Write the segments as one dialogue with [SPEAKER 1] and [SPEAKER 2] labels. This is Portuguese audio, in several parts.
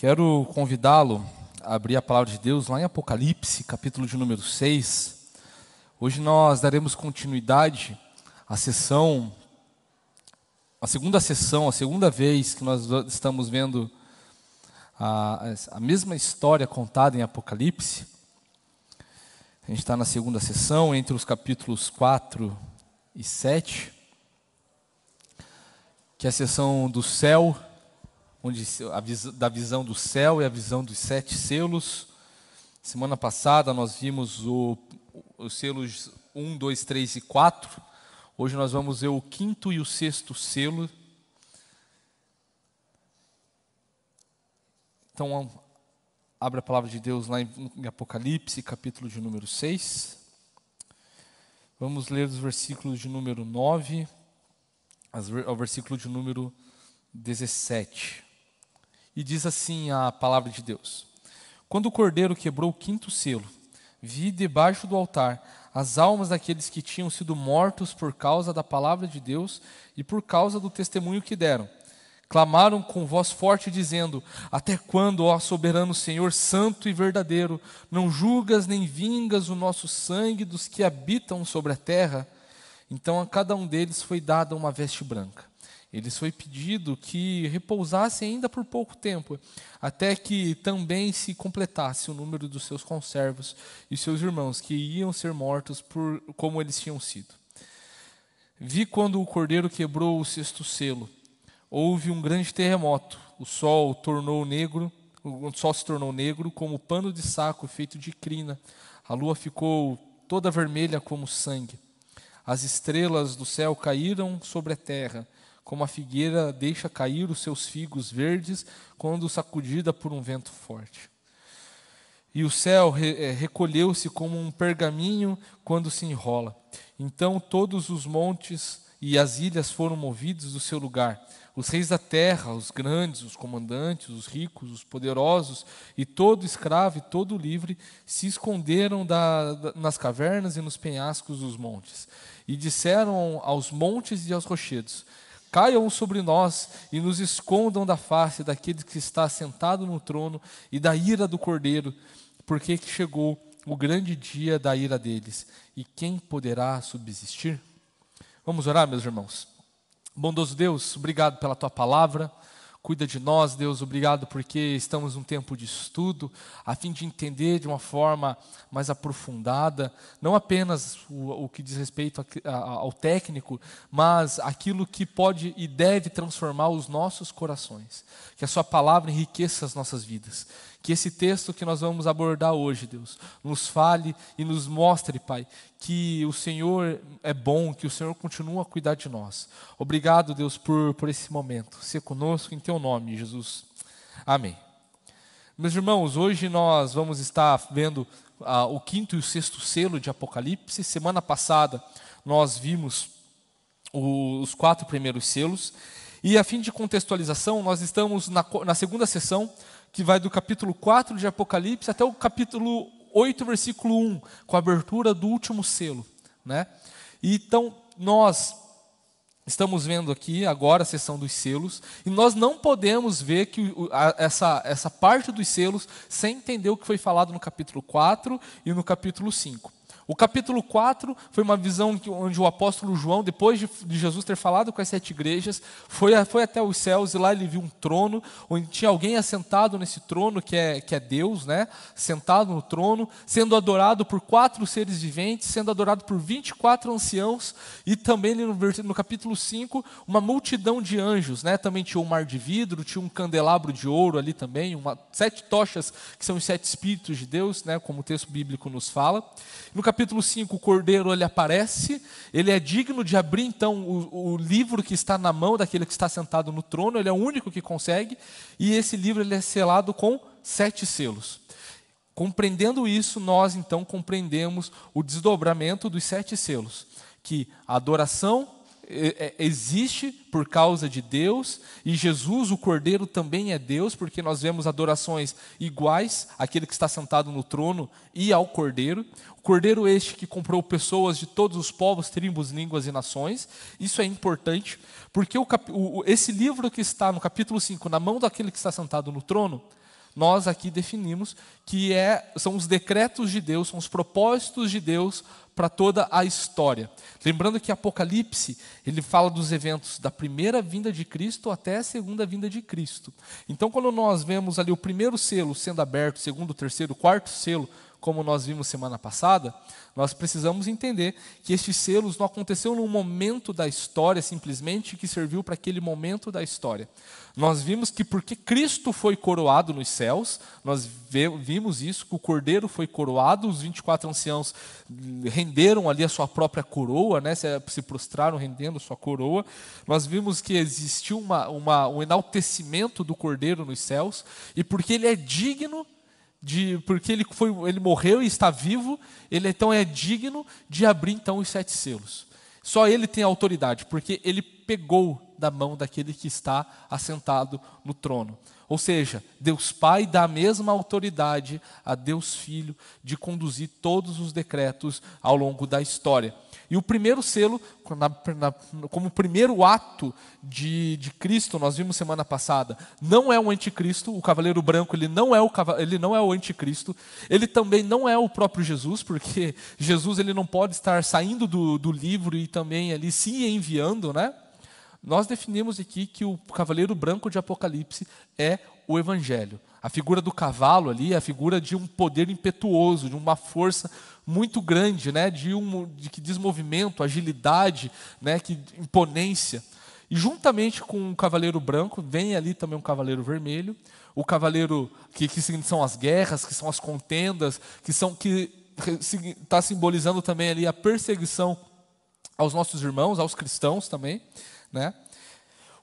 [SPEAKER 1] Quero convidá-lo a abrir a palavra de Deus lá em Apocalipse, capítulo de número 6. Hoje nós daremos continuidade à sessão, a segunda sessão, a segunda vez que nós estamos vendo a, a mesma história contada em Apocalipse. A gente está na segunda sessão, entre os capítulos 4 e 7, que é a sessão do céu onde a da visão do céu e a visão dos sete selos. Semana passada nós vimos o, os selos 1, 2, 3 e 4. Hoje nós vamos ver o quinto e o sexto selo. Então, abre a palavra de Deus lá em Apocalipse, capítulo de número 6. Vamos ler os versículos de número 9 ao versículo de número 17. E diz assim a palavra de Deus: Quando o cordeiro quebrou o quinto selo, vi debaixo do altar as almas daqueles que tinham sido mortos por causa da palavra de Deus e por causa do testemunho que deram. Clamaram com voz forte, dizendo: Até quando, ó soberano Senhor, santo e verdadeiro, não julgas nem vingas o nosso sangue dos que habitam sobre a terra? Então a cada um deles foi dada uma veste branca. Ele foi pedido que repousassem ainda por pouco tempo, até que também se completasse o número dos seus conservos e seus irmãos, que iam ser mortos por como eles tinham sido. Vi quando o cordeiro quebrou o sexto selo. Houve um grande terremoto. O sol tornou negro, o sol se tornou negro como pano de saco feito de crina. A lua ficou toda vermelha como sangue. As estrelas do céu caíram sobre a terra como a figueira deixa cair os seus figos verdes quando sacudida por um vento forte. E o céu é, recolheu-se como um pergaminho quando se enrola. Então todos os montes e as ilhas foram movidos do seu lugar. Os reis da terra, os grandes, os comandantes, os ricos, os poderosos, e todo escravo e todo livre se esconderam da, nas cavernas e nos penhascos dos montes. E disseram aos montes e aos rochedos: caiam sobre nós e nos escondam da face daquele que está sentado no trono e da ira do cordeiro, porque chegou o grande dia da ira deles. E quem poderá subsistir? Vamos orar, meus irmãos. Bondoso Deus, obrigado pela tua palavra. Cuida de nós, Deus, obrigado porque estamos num tempo de estudo, a fim de entender de uma forma mais aprofundada, não apenas o, o que diz respeito a, a, ao técnico, mas aquilo que pode e deve transformar os nossos corações. Que a Sua palavra enriqueça as nossas vidas que esse texto que nós vamos abordar hoje, Deus, nos fale e nos mostre, Pai, que o Senhor é bom, que o Senhor continua a cuidar de nós. Obrigado, Deus, por, por esse momento. Se conosco em Teu nome, Jesus. Amém. Meus irmãos, hoje nós vamos estar vendo ah, o quinto e o sexto selo de Apocalipse. Semana passada nós vimos o, os quatro primeiros selos. E a fim de contextualização, nós estamos na, na segunda sessão que vai do capítulo 4 de Apocalipse até o capítulo 8, versículo 1, com a abertura do último selo. Né? então, nós estamos vendo aqui agora a sessão dos selos, e nós não podemos ver que essa, essa parte dos selos sem entender o que foi falado no capítulo 4 e no capítulo 5. O capítulo 4 foi uma visão onde o apóstolo João, depois de, Jesus ter falado com as sete igrejas, foi, foi até os céus e lá ele viu um trono, onde tinha alguém assentado nesse trono, que é, que é Deus, né? sentado no trono, sendo adorado por quatro seres viventes, sendo adorado por 24 anciãos, e também no, no capítulo 5, uma multidão de anjos, né? também tinha um mar de vidro, tinha um candelabro de ouro ali também, uma, sete tochas, que são os sete espíritos de Deus, né? como o texto bíblico nos fala. No capítulo capítulo 5, o cordeiro ele aparece, ele é digno de abrir então o, o, livro que está na mão daquele que está sentado no trono, ele é o único que consegue, e esse livro ele é selado com sete selos. Compreendendo isso, nós então compreendemos o desdobramento dos sete selos, que a adoração, é, é, existe por causa de Deus, e Jesus, o Cordeiro, também é Deus, porque nós vemos adorações iguais àquele que está sentado no trono e ao Cordeiro. O Cordeiro é este que comprou pessoas de todos os povos, tribos, línguas e nações. Isso é importante, porque o, o, esse livro que está no capítulo 5, na mão daquele que está sentado no trono, nós aqui definimos que é, são os decretos de Deus, são os propósitos de Deus para toda a história. Lembrando que Apocalipse, ele fala dos eventos da primeira vinda de Cristo até a segunda vinda de Cristo. Então, quando nós vemos ali o primeiro selo sendo aberto, segundo, terceiro, quarto selo, como nós vimos semana passada, nós precisamos entender que estes selos não aconteceu num momento da história simplesmente que serviu para aquele momento da história. Nós vimos que porque Cristo foi coroado nos céus, nós vimos isso, que o cordeiro foi coroado, os 24 anciãos renderam ali a sua própria coroa, né, se prostraram rendendo sua coroa. Nós vimos que existiu uma, uma, um enaltecimento do cordeiro nos céus, e porque ele é digno de porque ele foi, ele morreu e está vivo, ele então é digno de abrir então os sete selos. Só ele tem autoridade, porque ele pegou da mão daquele que está assentado no trono. Ou seja, Deus Pai dá a mesma autoridade a Deus Filho de conduzir todos os decretos ao longo da história. E o primeiro selo, como primeiro ato de, de Cristo, nós vimos semana passada, não é o anticristo, o cavaleiro branco, ele não, é o, ele não é o anticristo, ele também não é o próprio Jesus, porque Jesus ele não pode estar saindo do, do livro e também ali se enviando, né? Nós definimos aqui que o cavaleiro branco de Apocalipse é o evangelho. A figura do cavalo ali é a figura de um poder impetuoso, de uma força muito grande, né, de um de que desmovimento, agilidade, né, que imponência. E juntamente com o cavaleiro branco, vem ali também um cavaleiro vermelho, o cavaleiro que, que são as guerras, que são as contendas, que são que está simbolizando também ali a perseguição aos nossos irmãos, aos cristãos também. Né?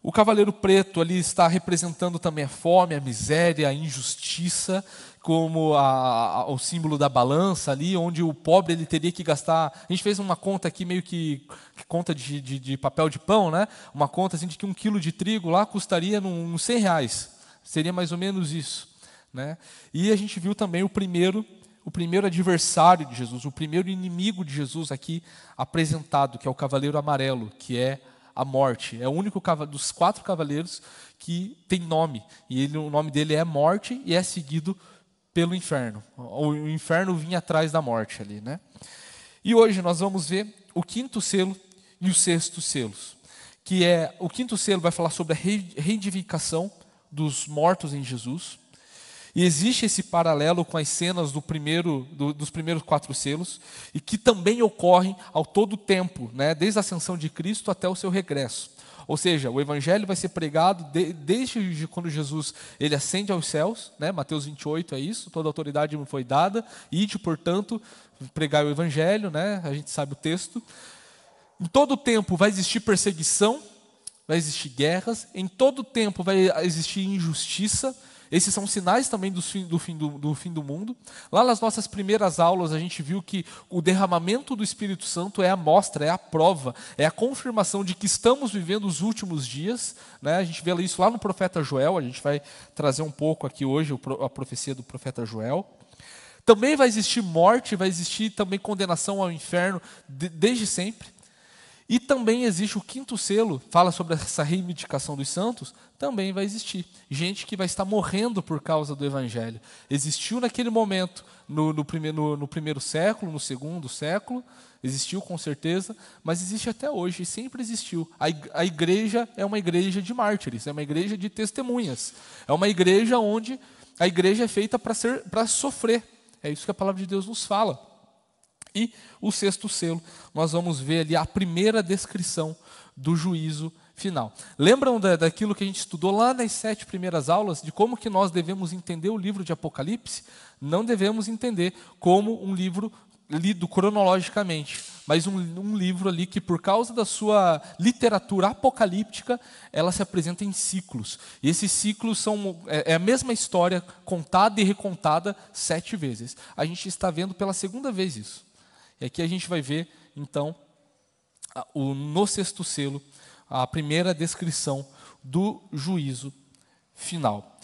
[SPEAKER 1] O cavaleiro preto ali está representando também a fome, a miséria, a injustiça, como a, a, o símbolo da balança ali, onde o pobre ele teria que gastar. A gente fez uma conta aqui meio que, que conta de, de, de, papel de pão, né? Uma conta assim, de que um quilo de trigo lá custaria uns 100 reais. Seria mais ou menos isso, né? E a gente viu também o primeiro o primeiro adversário de Jesus, o primeiro inimigo de Jesus aqui apresentado, que é o cavaleiro amarelo, que é a morte. É o único dos quatro cavaleiros que tem nome. E ele, o nome dele é Morte e é seguido pelo inferno. O inferno vinha atrás da morte ali, né? E hoje nós vamos ver o quinto selo e o sexto selos, que é o quinto selo vai falar sobre a reivindicação dos mortos em Jesus. E existe esse paralelo com as cenas do primeiro, do, dos primeiros quatro selos, e que também ocorrem ao todo o tempo, né? desde a ascensão de Cristo até o seu regresso. Ou seja, o evangelho vai ser pregado de, desde quando Jesus ele ascende aos céus, né? Mateus 28 é isso, toda autoridade me foi dada, ide, portanto, pregar o evangelho, né? A gente sabe o texto. Em todo tempo vai existir perseguição, vai existir guerras, em todo tempo vai existir injustiça, esses são sinais também do fim, do, fim do, do fim do mundo. Lá nas nossas primeiras aulas, a gente viu que o derramamento do Espírito Santo é a mostra, é a prova, é a confirmação de que estamos vivendo os últimos dias. Né? A gente vê isso lá no profeta Joel, a gente vai trazer um pouco aqui hoje a profecia do profeta Joel. Também vai existir morte, vai existir também condenação ao inferno, desde sempre. E também existe o quinto selo, fala sobre essa reivindicação dos santos, também vai existir. Gente que vai estar morrendo por causa do evangelho. Existiu naquele momento, no, no, primeiro, no, primeiro século, no segundo século, existiu com certeza, mas existe até hoje, sempre existiu. A igreja é uma igreja de mártires, é uma igreja de testemunhas. É uma igreja onde a igreja é feita para sofrer. É isso que a palavra de Deus nos fala. E o sexto selo, nós vamos ver ali a primeira descrição do juízo final. Lembram da, daquilo que a gente estudou lá nas sete primeiras aulas, de como que nós devemos entender o livro de Apocalipse? Não devemos entender como um livro lido cronologicamente, mas um, um, livro ali que, por causa da sua literatura apocalíptica, ela se apresenta em ciclos. E esses ciclos são é, é a mesma história contada e recontada sete vezes. A gente está vendo pela segunda vez isso. É e aqui a gente vai ver, então, o, no sexto selo, a primeira descrição do juízo final.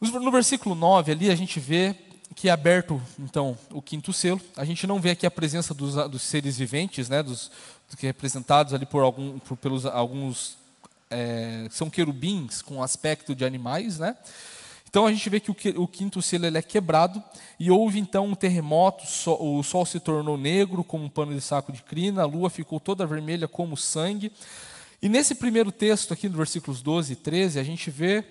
[SPEAKER 1] No versículo 9 ali a gente vê que é aberto, então, o quinto selo. A gente não vê aqui a presença dos, dos seres viventes, né, dos, dos representados ali por, algum, por pelos alguns é, são querubins com aspecto de animais, né? Então a gente vê que o quinto selo ele é quebrado e houve então um terremoto, o sol se tornou negro como um pano de saco de crina, a lua ficou toda vermelha como sangue. E nesse primeiro texto aqui, no versículos 12 e 13, a gente vê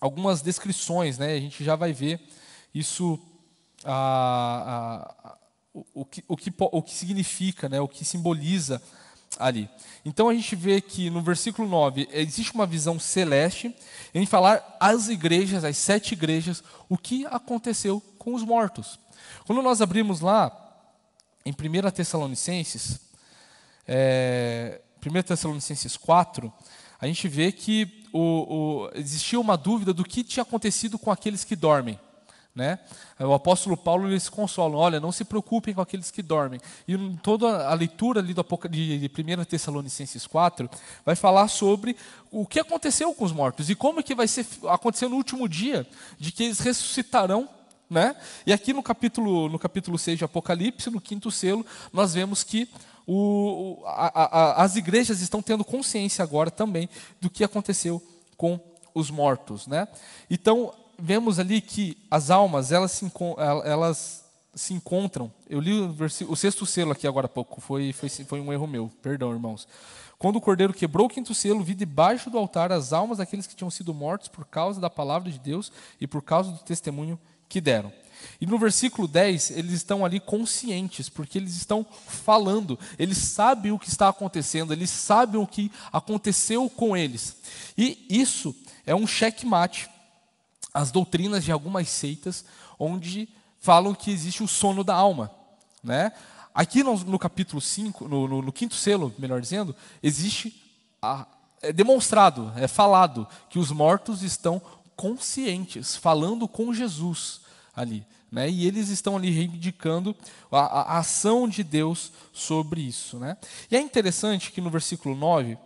[SPEAKER 1] algumas descrições, né? a gente já vai ver isso, o, o, que, o, que, o que significa, né? o que simboliza ali. Então a gente vê que no versículo 9 existe uma visão celeste em falar às igrejas, às sete igrejas, o que aconteceu com os mortos. Quando nós abrimos lá, em 1 Tessalonicenses, é, 1 Tessalonicenses 4, a gente vê que o, o, existia uma dúvida do que tinha acontecido com aqueles que dormem. Né? O apóstolo Paulo eles consola: olha, não se preocupem com aqueles que dormem. E toda a leitura ali do de, de 1 Tessalonicenses 4 vai falar sobre o que aconteceu com os mortos e como que vai ser, acontecer no último dia, de que eles ressuscitarão. Né? E aqui no capítulo, no capítulo 6 de Apocalipse, no quinto selo, nós vemos que o, a, a, as igrejas estão tendo consciência agora também do que aconteceu com os mortos. Né? Então, vemos ali que as almas, elas se, elas se encontram. Eu li o, o, sexto selo aqui agora há pouco, foi, foi, foi um erro meu, perdão, irmãos. Quando o cordeiro quebrou o quinto selo, vi debaixo do altar as almas daqueles que tinham sido mortos por causa da palavra de Deus e por causa do testemunho que deram. E no versículo 10, eles estão ali conscientes, porque eles estão falando, eles sabem o que está acontecendo, eles sabem o que aconteceu com eles. E isso é um checkmate as doutrinas de algumas seitas onde falam que existe o sono da alma. Né? Aqui no, no capítulo 5, no, no, no, quinto selo, melhor dizendo, existe a, é demonstrado, é falado, que os mortos estão conscientes, falando com Jesus ali. Né? E eles estão ali reivindicando a, a ação de Deus sobre isso. Né? E é interessante que no versículo 9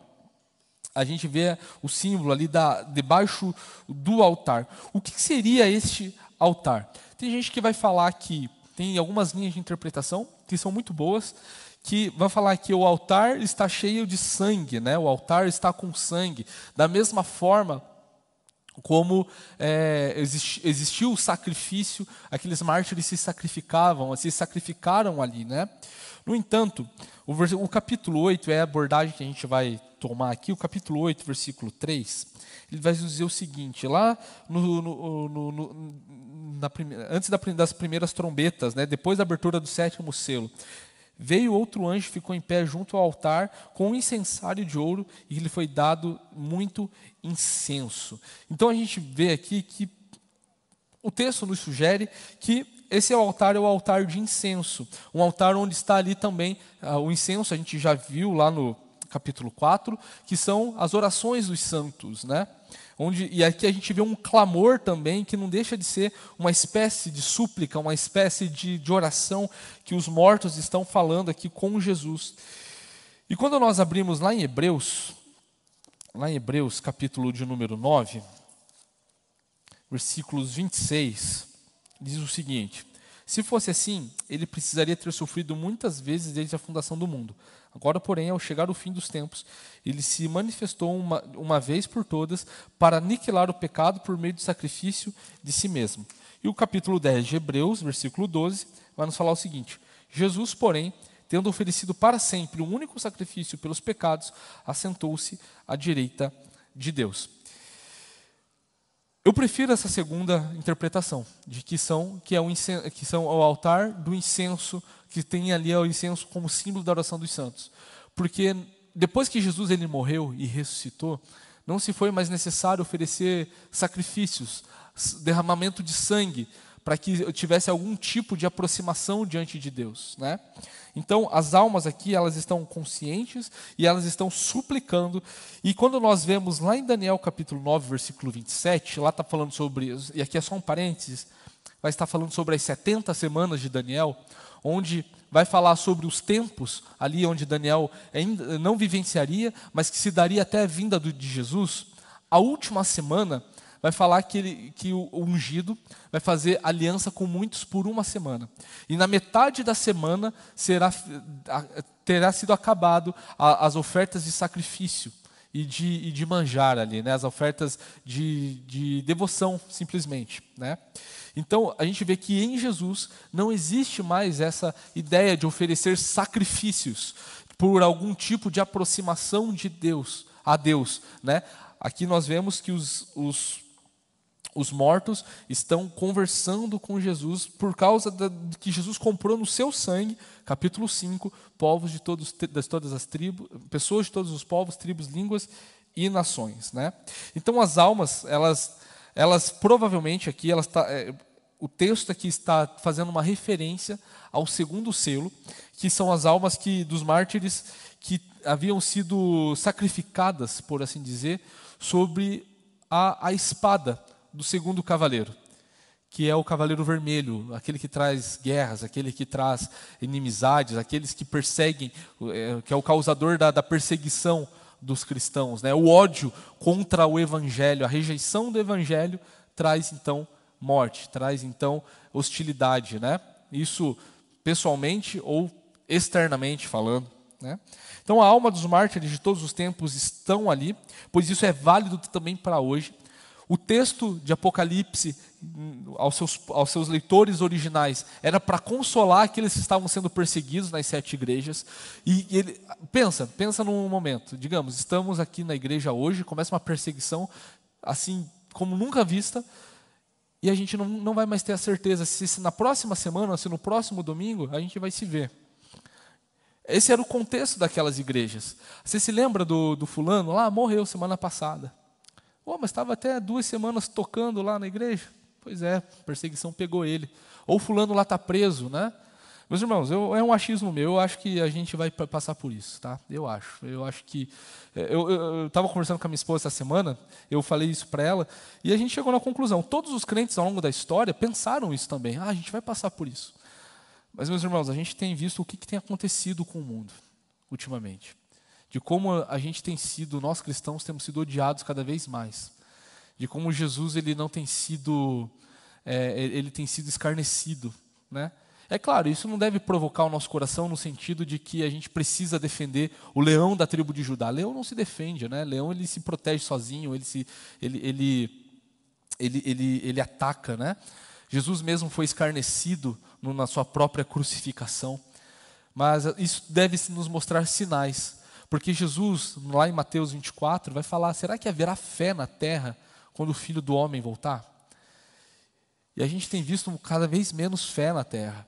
[SPEAKER 1] a gente vê o símbolo ali da, debaixo do altar. O que seria este altar? Tem gente que vai falar que tem algumas linhas de interpretação que são muito boas, que vai falar que o altar está cheio de sangue, né? o altar está com sangue. Da mesma forma como é, existiu o sacrifício, aqueles mártires se sacrificavam, se sacrificaram ali. Né? No entanto, o, o capítulo 8 é a abordagem que a gente vai tomar aqui, o capítulo 8, versículo 3, ele vai dizer o seguinte, lá no, no, no, na primeira, antes da, das primeiras trombetas, né, depois da abertura do sétimo selo, veio outro anjo, ficou em pé junto ao altar, com um incensário de ouro, e lhe foi dado muito incenso. Então a gente vê aqui que o texto nos sugere que esse é o altar é o altar de incenso, um altar onde está ali também ah, o incenso, a gente já viu lá no capítulo 4, que são as orações dos santos, né? Onde, e aqui a gente vê um clamor também que não deixa de ser uma espécie de súplica, uma espécie de, de oração que os mortos estão falando aqui com Jesus. E quando nós abrimos lá em Hebreus, lá em Hebreus, capítulo de número 9, versículos 26 diz o seguinte: Se fosse assim, ele precisaria ter sofrido muitas vezes desde a fundação do mundo. Agora, porém, ao chegar o fim dos tempos, ele se manifestou uma, uma vez por todas para aniquilar o pecado por meio do sacrifício de si mesmo. E o capítulo 10 de Hebreus, versículo 12, vai nos falar o seguinte: Jesus, porém, tendo oferecido para sempre um único sacrifício pelos pecados, assentou-se à direita de Deus. Eu prefiro essa segunda interpretação, de que são, que é o que são altar do incenso, que tem ali o incenso como símbolo da oração dos santos. Porque depois que Jesus ele morreu e ressuscitou, não se foi mais necessário oferecer sacrifícios, derramamento de sangue, para que eu tivesse algum tipo de aproximação diante de Deus, né? Então, as almas aqui, elas estão conscientes e elas estão suplicando. E quando nós vemos lá em Daniel capítulo 9, versículo 27, lá está falando sobre, e aqui é só um parênteses, vai estar falando sobre as 70 semanas de Daniel, onde vai falar sobre os tempos ali onde Daniel não vivenciaria, mas que se daria até a vinda de Jesus. A última semana vai falar que, ele, que o ungido vai fazer aliança com muitos por uma semana. E na metade da semana será, terá sido acabado a, as ofertas de sacrifício e de, e de manjar ali, né? as ofertas de, de devoção, simplesmente. Né? Então, a gente vê que em Jesus não existe mais essa ideia de oferecer sacrifícios por algum tipo de aproximação de Deus, a Deus. Né? Aqui nós vemos que os, os os mortos estão conversando com Jesus por causa da, que Jesus comprou no seu sangue, capítulo 5, povos de todos, das, todas as tribos, pessoas de todos os povos, tribos, línguas e nações, né? Então as almas, elas, elas provavelmente aqui, elas tá, é, o texto aqui está fazendo uma referência ao segundo selo, que são as almas que dos mártires que haviam sido sacrificadas, por assim dizer, sobre a, a espada do segundo cavaleiro, que é o cavaleiro vermelho, aquele que traz guerras, aquele que traz inimizades, aqueles que perseguem, eh, que é o causador da, da perseguição dos cristãos. Né? O ódio contra o evangelho, a rejeição do evangelho, traz então morte, traz então hostilidade. Né? Isso pessoalmente ou externamente falando. Né? Então a alma dos mártires de todos os tempos estão ali, pois isso é válido também para hoje. O texto de Apocalipse, hum, aos seus, aos seus leitores originais, era para consolar aqueles que estavam sendo perseguidos nas sete igrejas. E ele pensa, pensa num momento. Digamos, estamos aqui na igreja hoje, começa uma perseguição assim como nunca vista, e a gente não, não vai mais ter a certeza se, se na próxima semana, se no próximo domingo, a gente vai se ver. Esse era o contexto daquelas igrejas. Você se lembra do, do fulano? Lá ah, morreu semana passada. Oh, mas estava até duas semanas tocando lá na igreja. Pois é, perseguição pegou ele. Ou fulano lá está preso, né? Meus irmãos, eu, é um achismo meu, eu acho que a gente vai passar por isso, tá? Eu acho. Eu acho que. É, eu estava conversando com a minha esposa essa semana, eu falei isso para ela, e a gente chegou na conclusão. Todos os crentes ao longo da história pensaram isso também. Ah, a gente vai passar por isso. Mas, meus irmãos, a gente tem visto o que, que tem acontecido com o mundo ultimamente de como a gente tem sido, nós cristãos temos sido odiados cada vez mais, de como Jesus ele não tem sido, é, ele tem sido escarnecido, né? É claro, isso não deve provocar o nosso coração no sentido de que a gente precisa defender o leão da tribo de Judá. Leão não se defende, né? Leão ele se protege sozinho, ele se, ele, ele, ele, ele, ele ataca, né? Jesus mesmo foi escarnecido na sua própria crucificação. Mas isso deve nos mostrar sinais porque Jesus, lá em Mateus 24, vai falar: será que haverá fé na terra quando o filho do homem voltar? E a gente tem visto cada vez menos fé na terra.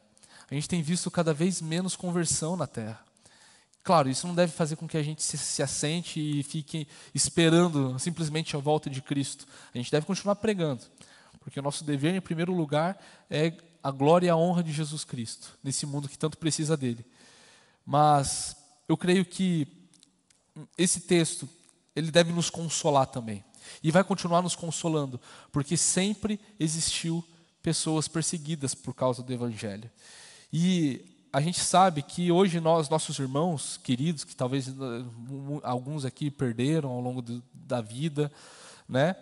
[SPEAKER 1] A gente tem visto cada vez menos conversão na terra. Claro, isso não deve fazer com que a gente se, se assente e fique esperando simplesmente a volta de Cristo. A gente deve continuar pregando, porque o nosso dever, em primeiro lugar, é a glória e a honra de Jesus Cristo, nesse mundo que tanto precisa dele. Mas eu creio que esse texto, ele deve nos consolar também. E vai continuar nos consolando, porque sempre existiu pessoas perseguidas por causa do evangelho. E a gente sabe que hoje nós, nossos irmãos queridos, que talvez eh, alguns aqui perderam ao longo do, da vida, né?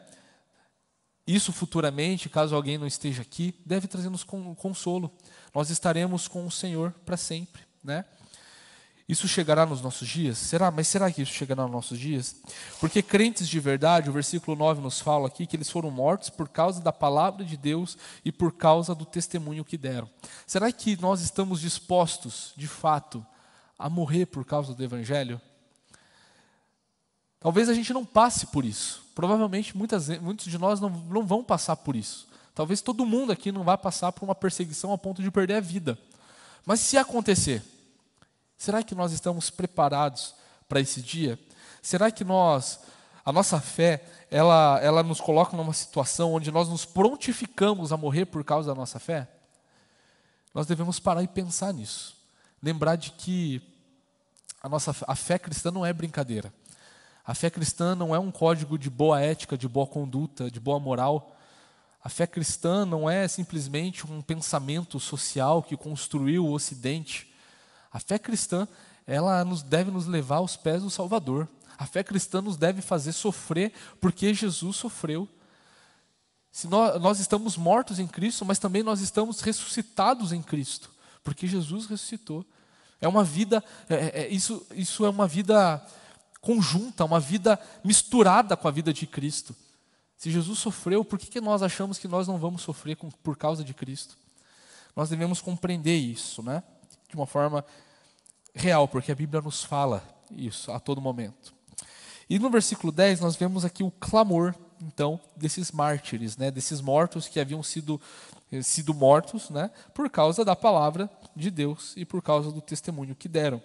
[SPEAKER 1] Isso futuramente, caso alguém não esteja aqui, deve trazer-nos consolo. Nós estaremos com o Senhor para sempre, né? Isso chegará nos nossos dias? Será? Mas será que isso chegará nos nossos dias? Porque crentes de verdade, o versículo 9 nos fala aqui que eles foram mortos por causa da palavra de Deus e por causa do testemunho que deram. Será que nós estamos dispostos, de fato, a morrer por causa do evangelho? Talvez a gente não passe por isso. Provavelmente muitas, muitos de nós não, não vão passar por isso. Talvez todo mundo aqui não vá passar por uma perseguição a ponto de perder a vida. Mas se acontecer, Será que nós estamos preparados para esse dia? Será que nós, a nossa fé, ela, ela nos coloca numa situação onde nós nos prontificamos a morrer por causa da nossa fé? Nós devemos parar e pensar nisso. Lembrar de que a nossa a fé cristã não é brincadeira. A fé cristã não é um código de boa ética, de boa conduta, de boa moral. A fé cristã não é simplesmente um pensamento social que construiu o Ocidente a fé cristã, ela nos deve nos levar aos pés do Salvador. A fé cristã nos deve fazer sofrer porque Jesus sofreu. Se nós, nós estamos mortos em Cristo, mas também nós estamos ressuscitados em Cristo, porque Jesus ressuscitou. É uma vida, é, é, é, isso, isso é uma vida conjunta, uma vida misturada com a vida de Cristo. Se Jesus sofreu, por que, que nós achamos que nós não vamos sofrer com, por causa de Cristo? Nós devemos compreender isso, né? de uma forma real, porque a Bíblia nos fala isso a todo momento. E no versículo 10 nós vemos aqui o clamor, então, desses mártires, né, desses mortos que haviam sido eh, sido mortos, né, por causa da palavra de Deus e por causa do testemunho que deram.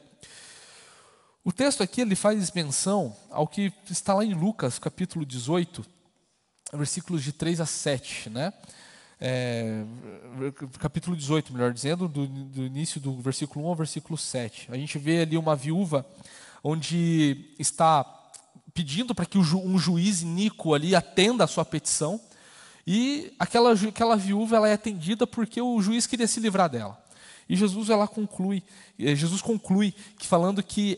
[SPEAKER 1] O texto aqui ele faz menção ao que está lá em Lucas, capítulo 18, versículos de 3 a 7, né? é, capítulo 18, melhor dizendo, do, do, início do versículo 1 ao versículo 7. A gente vê ali uma viúva onde está pedindo para que um juiz Nico ali atenda a sua petição, e aquela, aquela viúva ela é atendida porque o juiz queria se livrar dela. E Jesus ela conclui, eh, Jesus conclui que falando que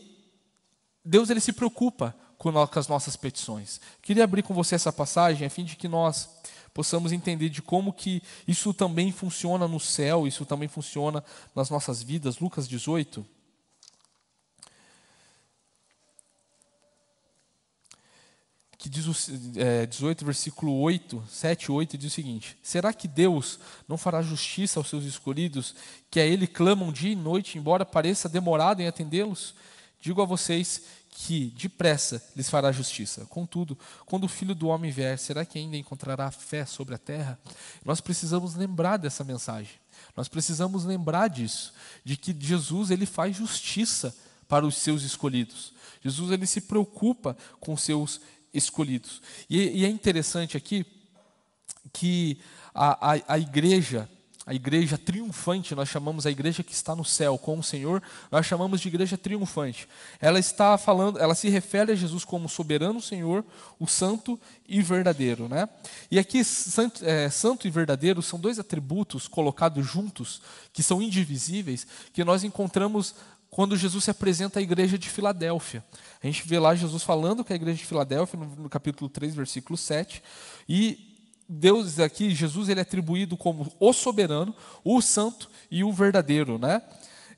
[SPEAKER 1] Deus ele se preocupa com as nossas petições. Queria abrir com você essa passagem a fim de que nós possamos entender de como que isso também funciona no céu, isso também funciona nas nossas vidas. Lucas 18. que diz o, é, 18, versículo 8, 7 8, diz o seguinte: Será que Deus não fará justiça aos seus escolhidos, que a Ele clamam dia e noite, embora pareça demorado em atendê-los? Digo a vocês que depressa lhes fará justiça. Contudo, quando o filho do homem vier, será que ainda encontrará fé sobre a terra? Nós precisamos lembrar dessa mensagem. Nós precisamos lembrar disso, de que Jesus ele faz justiça para os seus escolhidos. Jesus ele se preocupa com os seus escolhidos. E, e é interessante aqui que a, a, a igreja a igreja triunfante, nós chamamos a igreja que está no céu com o Senhor, nós chamamos de igreja triunfante. Ela está falando, ela se refere a Jesus como soberano Senhor, o santo e verdadeiro, né? E aqui santo, é, santo e verdadeiro são dois atributos colocados juntos que são indivisíveis, que nós encontramos quando Jesus se apresenta à igreja de Filadélfia. A gente vê lá Jesus falando com a igreja de Filadélfia no, no capítulo 3, versículo 7, e Deus aqui, Jesus, ele é atribuído como o soberano, o santo e o verdadeiro, né?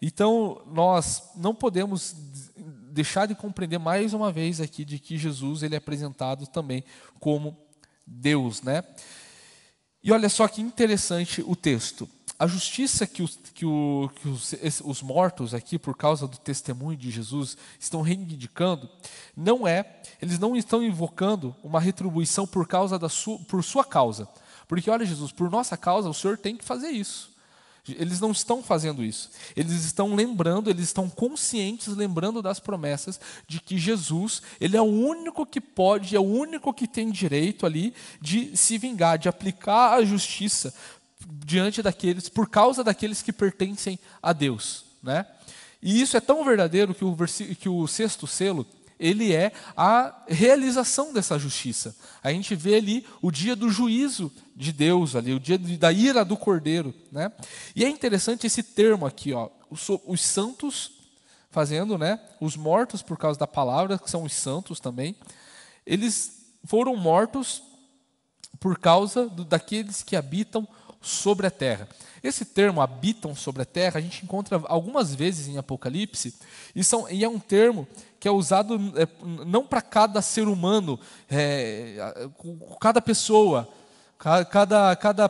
[SPEAKER 1] Então, nós não podemos deixar de compreender mais uma vez aqui de que Jesus ele é apresentado também como Deus, né? E olha só que interessante o texto. A justiça que, os, que, o, que os, os mortos aqui, por causa do testemunho de Jesus, estão reivindicando, não é, eles não estão invocando uma retribuição por causa da su por sua causa. Porque, olha, Jesus, por nossa causa, o Senhor tem que fazer isso. Eles não estão fazendo isso. Eles estão lembrando, eles estão conscientes, lembrando das promessas de que Jesus, ele é o único que pode, é o único que tem direito ali de se vingar, de aplicar a justiça diante daqueles, por causa daqueles que pertencem a Deus, né? E isso é tão verdadeiro que o, que o sexto selo ele é a realização dessa justiça. A gente vê ali o dia do juízo de Deus, ali o dia da ira do cordeiro, né? E é interessante esse termo aqui, ó, os, os santos fazendo, né? Os mortos por causa da palavra, que são os santos também, eles foram mortos por causa do, daqueles que habitam sobre a terra. Esse termo habitam sobre a terra, a gente encontra algumas vezes em Apocalipse, e, são, e é um termo que é usado é, não para cada ser humano, é, cada pessoa, cada, cada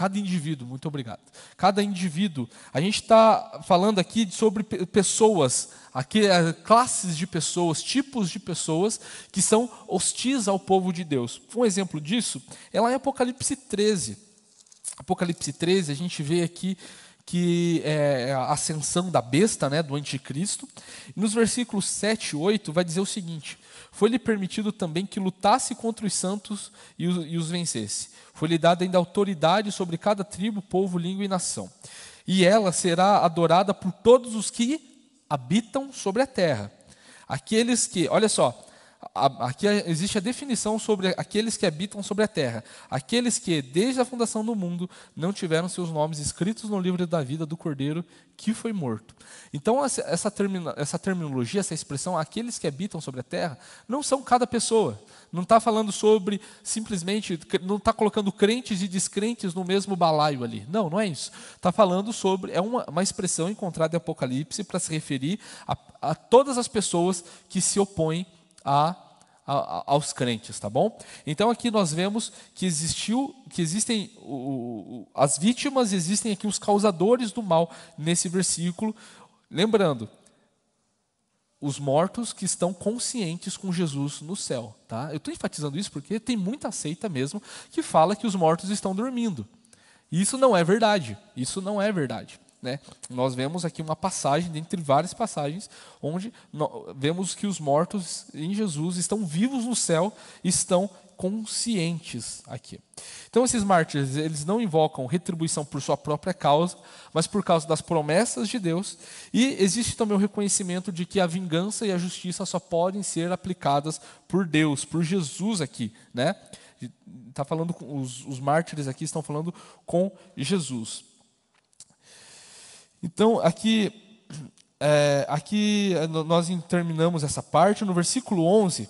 [SPEAKER 1] cada indivíduo, muito obrigado. Cada indivíduo. A gente está falando aqui sobre pessoas, aqui, é, classes de pessoas, tipos de pessoas que são hostis ao povo de Deus. Um exemplo disso é lá em Apocalipse 13. Apocalipse 13, a gente vê aqui que é, é a ascensão da besta, né, do anticristo. Nos versículos 7 e 8 vai dizer o seguinte: foi-lhe permitido também que lutasse contra os santos e os, e os vencesse. Foi-lhe dada ainda autoridade sobre cada tribo, povo, língua e nação. E ela será adorada por todos os que habitam sobre a terra. Aqueles que, olha só, Aqui existe a definição sobre aqueles que habitam sobre a terra, aqueles que, desde a fundação do mundo, não tiveram seus nomes escritos no livro da vida do Cordeiro que foi morto. Então, essa, termina, essa terminologia, essa expressão, aqueles que habitam sobre a terra, não são cada pessoa. Não está falando sobre simplesmente, não está colocando crentes e descrentes no mesmo balaio ali. Não, não é isso. Está falando sobre, é uma, uma expressão encontrada em Apocalipse para se referir a, a todas as pessoas que se opõem a, a, aos crentes, tá bom? Então aqui nós vemos que existiu, que existem o, o, as vítimas, existem aqui os causadores do mal nesse versículo. Lembrando, os mortos que estão conscientes com Jesus no céu. Tá? Eu estou enfatizando isso porque tem muita seita mesmo que fala que os mortos estão dormindo. Isso não é verdade. Isso não é verdade. Né? Nós vemos aqui uma passagem, dentre várias passagens, onde vemos que os mortos em Jesus estão vivos no céu, estão conscientes aqui. Então esses mártires, eles não invocam retribuição por sua própria causa, mas por causa das promessas de Deus, e existe também o reconhecimento de que a vingança e a justiça só podem ser aplicadas por Deus, por Jesus aqui, né? Tá falando com, os, os mártires aqui estão falando com Jesus. Então, aqui, é, aqui é, nós terminamos essa parte. No versículo 11,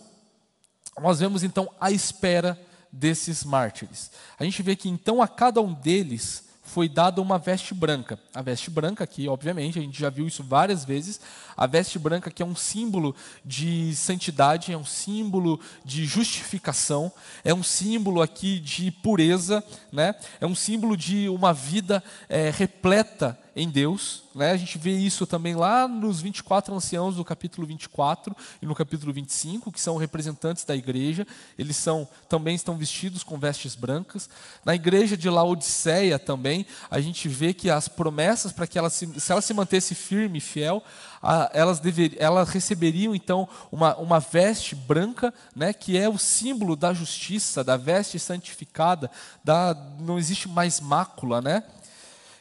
[SPEAKER 1] nós vemos então a espera desses mártires. A gente vê que então a cada um deles foi dada uma veste branca. A veste branca aqui, obviamente, a gente já viu isso várias vezes. A veste branca que é um símbolo de santidade, é um símbolo de justificação, é um símbolo aqui de pureza, né? É um símbolo de uma vida é, repleta em Deus. Né? A gente vê isso também lá nos 24 anciãos do capítulo 24 e no capítulo 25, que são representantes da igreja. Eles são também estão vestidos com vestes brancas. Na igreja de Laodiceia também, a gente vê que as promessas para que ela se, se ela se mantesse firme e fiel, a, elas, dever, elas receberiam então uma, uma veste branca, né, que é o símbolo da justiça, da veste santificada, da, não existe mais mácula, né?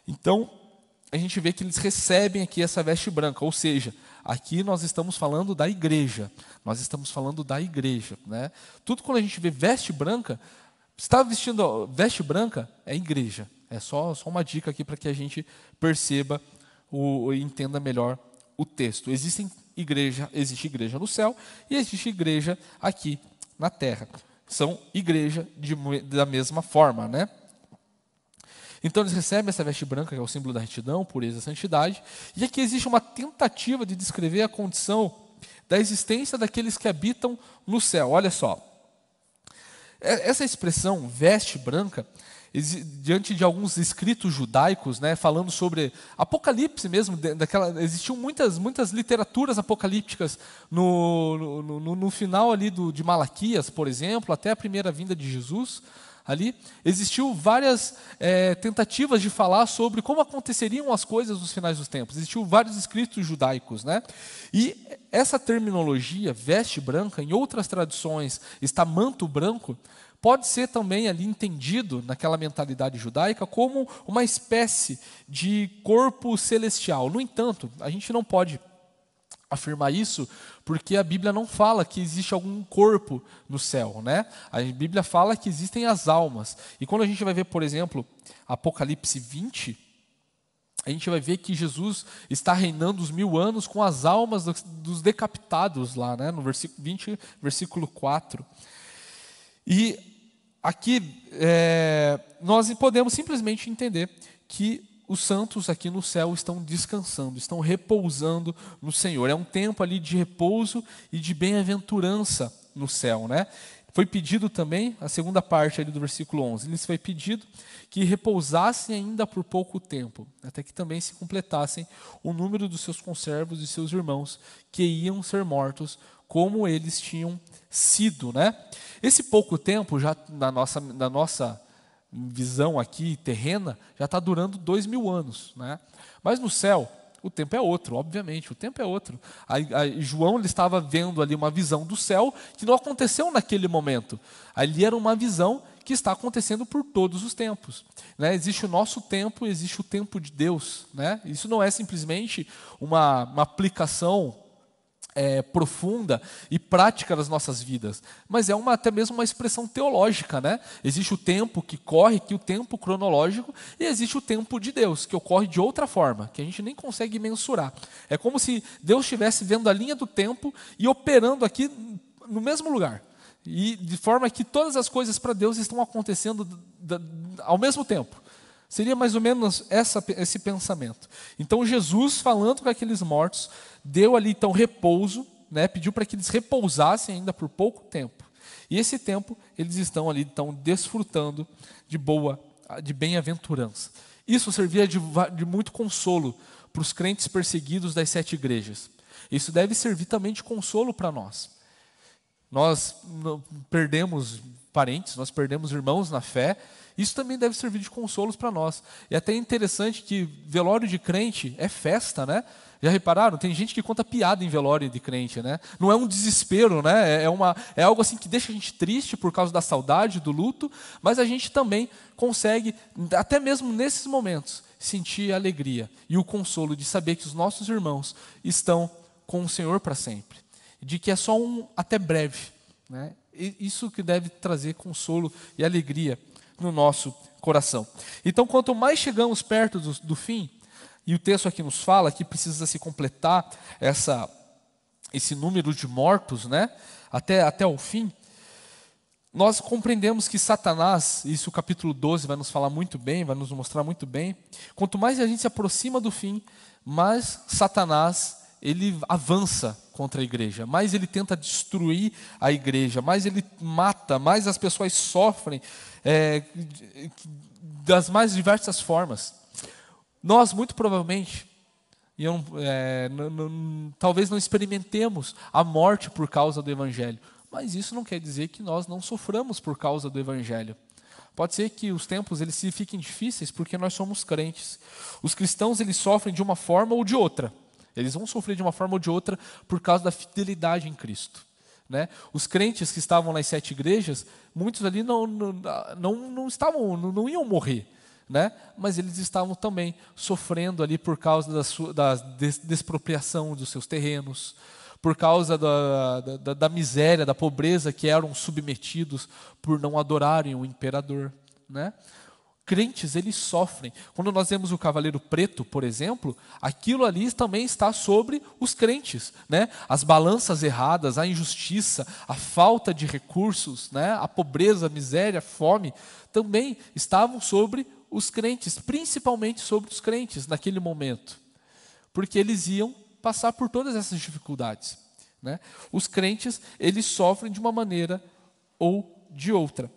[SPEAKER 1] Então, a gente vê que eles recebem aqui essa veste branca, ou seja, aqui nós estamos falando da igreja, nós estamos falando da igreja. Né? Tudo quando a gente vê veste branca, está vestindo veste branca, é igreja. É só, só uma dica aqui para que a gente perceba o, entenda melhor o texto. Existem igreja, existe igreja no céu e existe igreja aqui na terra. São igreja de, da mesma forma, né? Então eles recebem essa veste branca, que é o símbolo da retidão, pureza e santidade, e aqui existe uma tentativa de descrever a condição da existência daqueles que habitam no céu. Olha só. Essa expressão veste branca, diante de alguns escritos judaicos, né, falando sobre Apocalipse mesmo, daquela, existiam muitas, muitas literaturas apocalípticas no, no, no, no final ali do, de Malaquias, por exemplo, até a primeira vinda de Jesus ali, existiu várias é, tentativas de falar sobre como aconteceriam as coisas nos finais dos tempos. Existiu vários escritos judaicos, né? E essa terminologia, veste branca, em outras tradições está manto branco, pode ser também ali entendido naquela mentalidade judaica como uma espécie de corpo celestial. No entanto, a gente não pode afirmar isso, porque a Bíblia não fala que existe algum corpo no céu, né? A Bíblia fala que existem as almas. E quando a gente vai ver, por exemplo, Apocalipse 20, a gente vai ver que Jesus está reinando os mil anos com as almas dos decapitados lá, né? No versículo 20, versículo 4. E aqui é, nós podemos simplesmente entender que os santos aqui no céu estão descansando, estão repousando no Senhor. É um tempo ali de repouso e de bem-aventurança no céu, né? Foi pedido também, a segunda parte ali do versículo 11, lhes foi pedido que repousassem ainda por pouco tempo, até que também se completassem o número dos seus conservos e seus irmãos que iam ser mortos, como eles tinham sido, né? Esse pouco tempo já na nossa, na nossa visão aqui terrena já está durando dois mil anos, né? Mas no céu o tempo é outro, obviamente, o tempo é outro. A, a, João ele estava vendo ali uma visão do céu que não aconteceu naquele momento. Ali era uma visão que está acontecendo por todos os tempos. Né? Existe o nosso tempo, existe o tempo de Deus. Né? Isso não é simplesmente uma, uma aplicação é, profunda e prática das nossas vidas, mas é uma, até mesmo uma expressão teológica, né? Existe o tempo que corre, que é o tempo cronológico, e existe o tempo de Deus, que ocorre de outra forma, que a gente nem consegue mensurar. É como se Deus estivesse vendo a linha do tempo e operando aqui no mesmo lugar. E de forma que todas as coisas para Deus estão acontecendo ao mesmo tempo. Seria mais ou menos essa, esse pensamento. Então, Jesus falando com aqueles mortos, deu ali então repouso, né, pediu para que eles repousassem ainda por pouco tempo. E esse tempo eles estão ali então desfrutando de boa, de bem-aventurança. Isso servia de, de muito consolo para os crentes perseguidos das sete igrejas. Isso deve servir também de consolo para nós. Nós perdemos parentes, nós perdemos irmãos na fé, isso também deve servir de consolo para nós. E até é interessante que velório de crente é festa, né? Já repararam? Tem gente que conta piada em velório de crente, né? Não é um desespero, né? É, é, uma, é algo assim que deixa a gente triste por causa da saudade, do luto, mas a gente também consegue, até mesmo nesses momentos, sentir a alegria e o consolo de saber que os nossos irmãos estão com o Senhor para sempre. De que é só um até breve, né? Isso que deve trazer consolo e alegria no nosso coração. Então, quanto mais chegamos perto do, do fim, e o texto aqui nos fala que precisa se completar essa, esse número de mortos, né? Até, até o fim. Nós compreendemos que Satanás, isso o capítulo 12 vai nos falar muito bem, vai nos mostrar muito bem. Quanto mais a gente se aproxima do fim, mais Satanás ele avança contra a igreja, mais ele tenta destruir a igreja, mais ele mata, mais as pessoas sofrem é, das mais diversas formas. Nós, muito provavelmente, e eu, é, talvez não experimentemos a morte por causa do Evangelho. Mas isso não quer dizer que nós não soframos por causa do Evangelho. Pode ser que os tempos eles se fiquem difíceis porque nós somos crentes. Os cristãos eles sofrem de uma forma ou de outra. Eles vão sofrer de uma forma ou de outra por causa da fidelidade em Cristo. Né? Os crentes que estavam nas sete igrejas, muitos ali não, não, não, não estavam, não, não iam morrer. Né? Mas eles estavam também sofrendo ali por causa da, sua, da despropriação dos seus terrenos, por causa da, da, da, miséria, da pobreza que eram submetidos por não adorarem o imperador, né? crentes eles sofrem. Quando nós vemos o cavaleiro preto, por exemplo, aquilo ali também está sobre os crentes, né? As balanças erradas, a injustiça, a falta de recursos, né? A pobreza, a miséria, a fome, também estavam sobre os crentes, principalmente sobre os crentes naquele momento, porque eles iam passar por todas essas dificuldades, né? Os crentes eles sofrem de uma maneira ou de outra.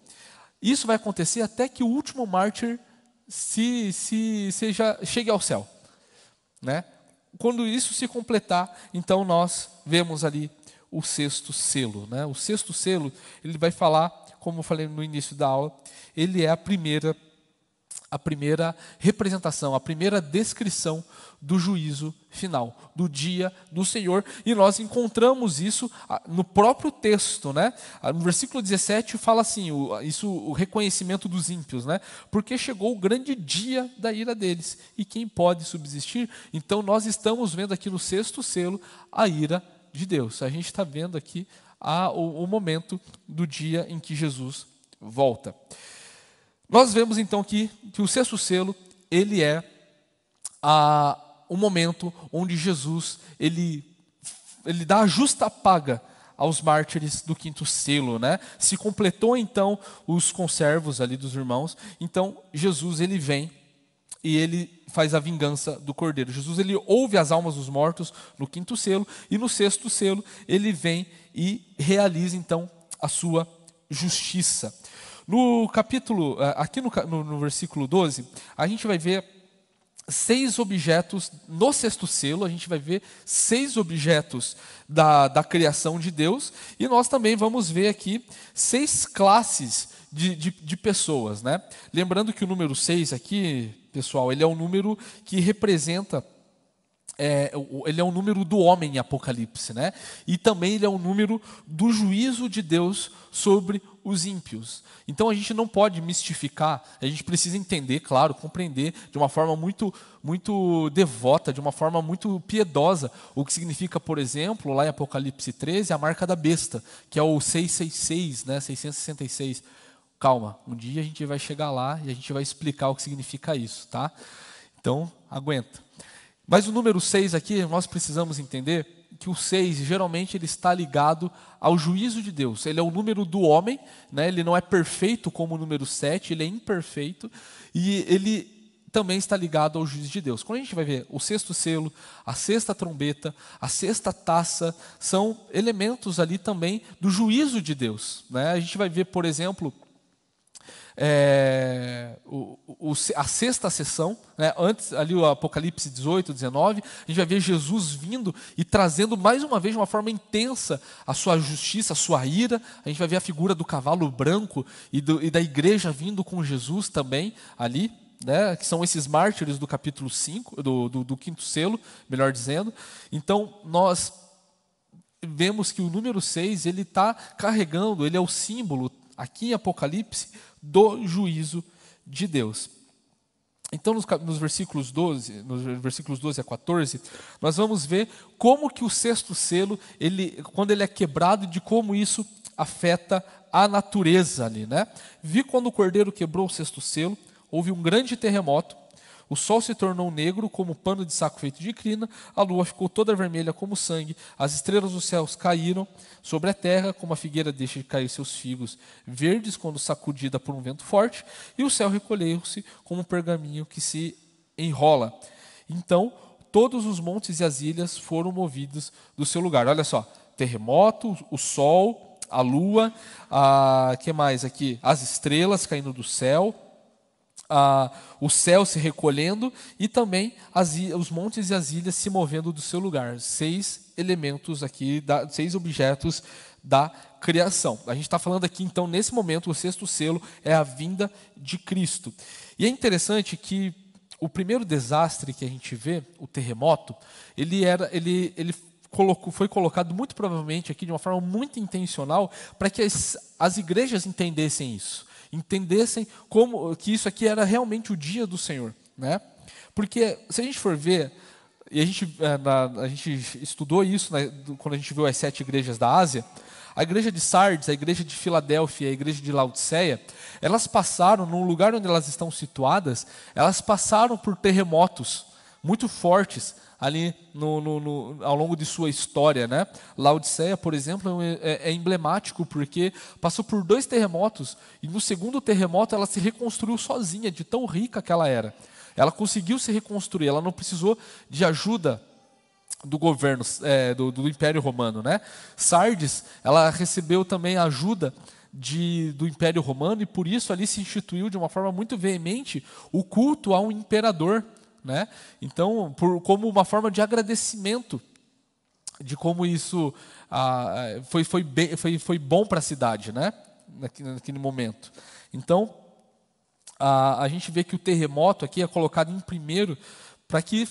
[SPEAKER 1] Isso vai acontecer até que o último mártir se, se seja chegue ao céu, né? Quando isso se completar, então nós vemos ali o sexto selo, né? O sexto selo, ele vai falar, como eu falei no início da aula, ele é a primeira a primeira representação, a primeira descrição do juízo final, do dia do Senhor, e nós encontramos isso ah, no próprio texto, né? Ah, no versículo 17 fala assim, o, ah, isso o reconhecimento dos ímpios, né? Porque chegou o grande dia da ira deles, e quem pode subsistir? Então nós estamos vendo aqui no sexto selo a ira de Deus. A gente está vendo aqui a, o, o momento do dia em que Jesus volta. Nós vemos então que, que o sexto selo, ele é a, o momento onde Jesus, ele, ele dá a justa paga aos mártires do quinto selo, né? Se completou então os conservos ali dos irmãos. Então Jesus ele vem e ele faz a vingança do cordeiro. Jesus ele ouve as almas dos mortos no quinto selo e no sexto selo ele vem e realiza então a sua justiça. No capítulo, eh, aqui no, no, no versículo 12, a gente vai ver seis objetos no sexto selo, a gente vai ver seis objetos da, da criação de Deus, e nós também vamos ver aqui seis classes de, de, de pessoas. Né? Lembrando que o número seis aqui, pessoal, ele é um número que representa. É, ele é um número do homem em Apocalipse, né? E também ele é um número do juízo de Deus sobre os ímpios. Então a gente não pode mistificar, a gente precisa entender, claro, compreender de uma forma muito muito devota, de uma forma muito piedosa, o que significa, por exemplo, lá em Apocalipse 13, a marca da besta, que é o 666, né, 666. Calma, um dia a gente vai chegar lá e a gente vai explicar o que significa isso, tá? Então, aguenta. Mas o número 6 aqui, nós precisamos entender que o 6 geralmente ele está ligado ao juízo de Deus. Ele é o número do homem, né? ele não é perfeito como o número 7, ele é imperfeito e ele também está ligado ao juízo de Deus. Quando a gente vai ver o sexto selo, a sexta trombeta, a sexta taça, são elementos ali também do juízo de Deus. Né? A gente vai ver, por exemplo, é, o, o, a sexta sessão, né, antes ali o Apocalipse 18, 19, a gente vai ver Jesus vindo e trazendo mais uma vez de uma forma intensa a sua justiça, a sua ira. A gente vai ver a figura do cavalo branco e, do, e da igreja vindo com Jesus também ali. Né, que são esses mártires do capítulo 5, do, do, do quinto selo, melhor dizendo. Então, nós vemos que o número 6 ele está carregando, ele é o símbolo aqui em Apocalipse do juízo de Deus. Então, nos, nos, versículos 12, nos versículos 12 a 14, nós vamos ver como que o sexto selo, ele, quando ele é quebrado, de como isso afeta a natureza ali, né? Vi quando o cordeiro quebrou o sexto selo, houve um grande terremoto, o sol se tornou negro como pano de saco feito de crina, a lua ficou toda vermelha como sangue, as estrelas dos céus caíram sobre a terra, como a figueira deixa de cair seus figos verdes quando sacudida por um vento forte, e o céu recolheu-se como um pergaminho que se enrola. Então, todos os montes e as ilhas foram movidos do seu lugar. Olha só, terremoto, o sol, a lua, a que mais aqui? As estrelas caindo do céu, o céu se recolhendo e também as, os montes e as ilhas se movendo do seu lugar. Seis elementos aqui, da, seis objetos da criação. A gente está falando aqui, então, nesse momento, o sexto selo é a vinda de Cristo. E é interessante que o primeiro desastre que a gente vê, o terremoto, ele era, ele, ele colocou, foi colocado muito provavelmente aqui de uma forma muito intencional para que as, as igrejas entendessem isso entendessem como que isso aqui era realmente o dia do Senhor, né? Porque se a gente for ver, e a gente, é, a, a gente estudou isso né, quando a gente viu as sete igrejas da Ásia, a igreja de Sardes, a igreja de Filadélfia, a igreja de Laodiceia, elas passaram, no lugar onde elas estão situadas, elas passaram por terremotos, muito fortes ali no, no, no, ao longo de sua história. Né? Laodiceia, por exemplo, é, é, é, emblemático porque passou por dois terremotos e no segundo terremoto ela se reconstruiu sozinha, de tão rica que ela era. Ela conseguiu se reconstruir, ela não precisou de ajuda do governo, é, do, do, Império Romano. Né? Sardes, ela recebeu também ajuda de, do Império Romano e por isso ali se instituiu de uma forma muito veemente o culto a um imperador né? Então, por, como uma forma de agradecimento de como isso ah, foi, foi, bem, foi, foi bom para a cidade né? naquele, naquele momento. Então, a, a gente vê que o terremoto aqui é colocado em primeiro para que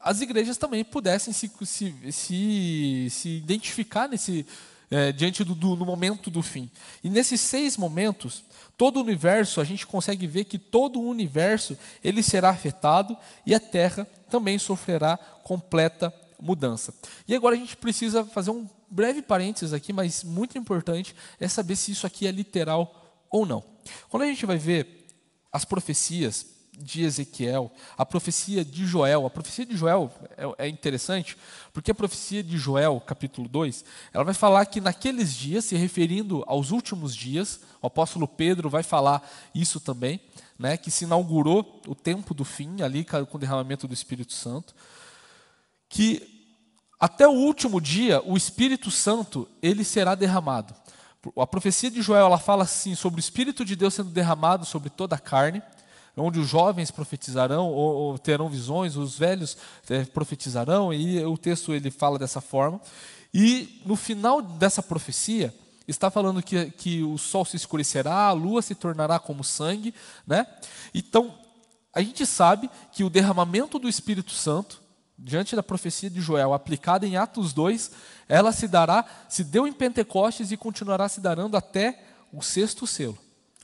[SPEAKER 1] as igrejas também pudessem se, se, se, se identificar nesse, eh, diante do, do, no momento do fim. E nesses seis momentos, Todo o universo, a gente consegue ver que todo o universo ele será afetado e a Terra também sofrerá completa mudança. E agora a gente precisa fazer um breve parênteses aqui, mas muito importante é saber se isso aqui é literal ou não. Quando a gente vai ver as profecias de Ezequiel, a profecia de Joel. A profecia de Joel é, é interessante, porque a profecia de Joel, capítulo 2, ela vai falar que naqueles dias, se referindo aos últimos dias, o apóstolo Pedro vai falar isso também, né, que se inaugurou o tempo do fim, ali com o derramamento do Espírito Santo, que até o último dia o Espírito Santo ele será derramado. A profecia de Joel ela fala assim sobre o Espírito de Deus sendo derramado sobre toda a carne, onde os jovens profetizarão ou, ou terão visões, os velhos é, profetizarão, e o texto ele fala dessa forma. E no final dessa profecia, está falando que, que o sol se escurecerá, a lua se tornará como sangue, né? Então, a gente sabe que o derramamento do Espírito Santo, diante da profecia de Joel, aplicada em Atos 2, ela se dará, se deu em Pentecostes e continuará se darando até o sexto selo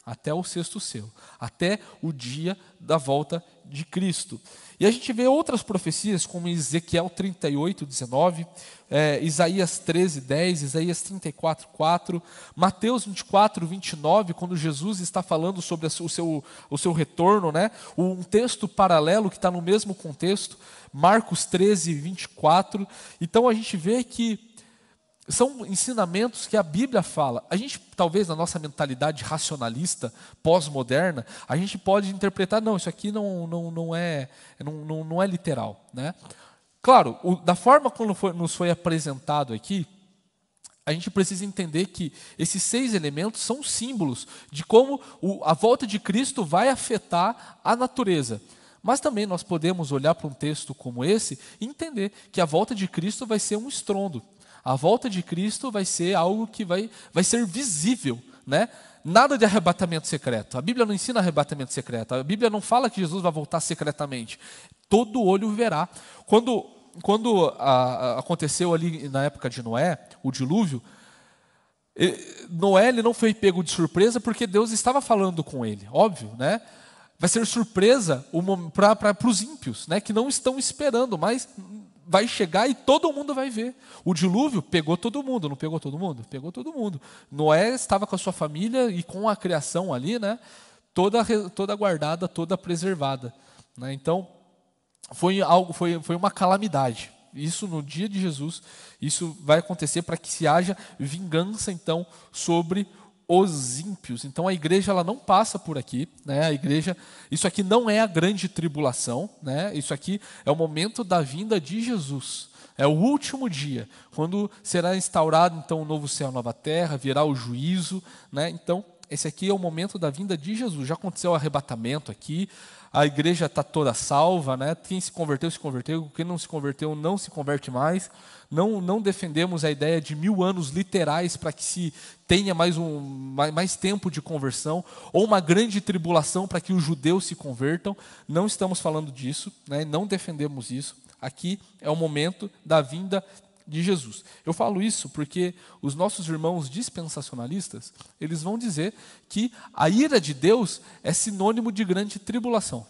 [SPEAKER 1] até o sexto selo, até o dia da volta de Cristo. E a gente vê outras profecias, como Ezequiel 38, 19, é, Isaías 13, 10, Isaías 34, 4, Mateus 24, 29, quando Jesus está falando sobre o seu, o seu retorno, né? um texto paralelo que está no mesmo contexto, Marcos 13, 24. Então a gente vê que são ensinamentos que a Bíblia fala. A gente, talvez, na nossa mentalidade racionalista, pós-moderna, a gente pode interpretar, não, isso aqui não, não, não, é, não, não, não é literal. Né? Claro, o, da forma como foi, nos foi apresentado aqui, a gente precisa entender que esses seis elementos são símbolos de como o, a volta de Cristo vai afetar a natureza. Mas também nós podemos olhar para um texto como esse e entender que a volta de Cristo vai ser um estrondo. A volta de Cristo vai ser algo que vai, vai ser visível, né? Nada de arrebatamento secreto. A Bíblia não ensina arrebatamento secreto. A Bíblia não fala que Jesus vai voltar secretamente. Todo olho verá. Quando, quando a, ah, a, ah, aconteceu ali na época de Noé, o dilúvio, ele, Noé ele não foi pego de surpresa porque Deus estava falando com ele. Óbvio, né? vai ser surpresa para os ímpios, né, que não estão esperando, mas vai chegar e todo mundo vai ver. O dilúvio pegou todo mundo, não pegou todo mundo? Pegou todo mundo. Noé estava com a sua família e com a criação ali, né? Toda, toda guardada, toda preservada. Né? Então, foi algo, foi, foi uma calamidade. Isso no dia de Jesus, isso vai acontecer para que se haja vingança então sobre os ímpios. Então a igreja ela não passa por aqui, né? A igreja, isso aqui não é a grande tribulação, né? Isso aqui é o momento da vinda de Jesus. É o último dia, quando será instaurado então o novo céu, a nova terra, virá o juízo, né? Então esse aqui é o momento da vinda de Jesus. Já aconteceu o arrebatamento aqui, a igreja está toda salva, né? quem se converteu, se converteu, quem não se converteu, não se converte mais. Não, não defendemos a ideia de mil anos literais para que se tenha mais, um, mais, mais tempo de conversão, ou uma grande tribulação para que os judeus se convertam. Não estamos falando disso, né? não defendemos isso. Aqui é o momento da vinda de Jesus. Eu falo isso porque os nossos irmãos dispensacionalistas, eles vão dizer que a ira de Deus é sinônimo de grande tribulação.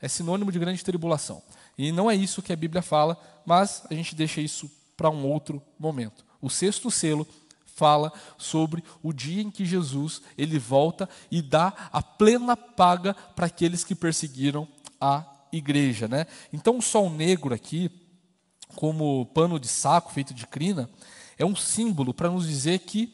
[SPEAKER 1] É sinônimo de grande tribulação. E não é isso que a Bíblia fala, mas a gente deixa isso para um outro momento. O sexto selo fala sobre o dia em que Jesus ele volta e dá a plena paga para aqueles que perseguiram a igreja, né? Então o sol negro aqui como pano de saco feito de crina, é um símbolo para nos dizer que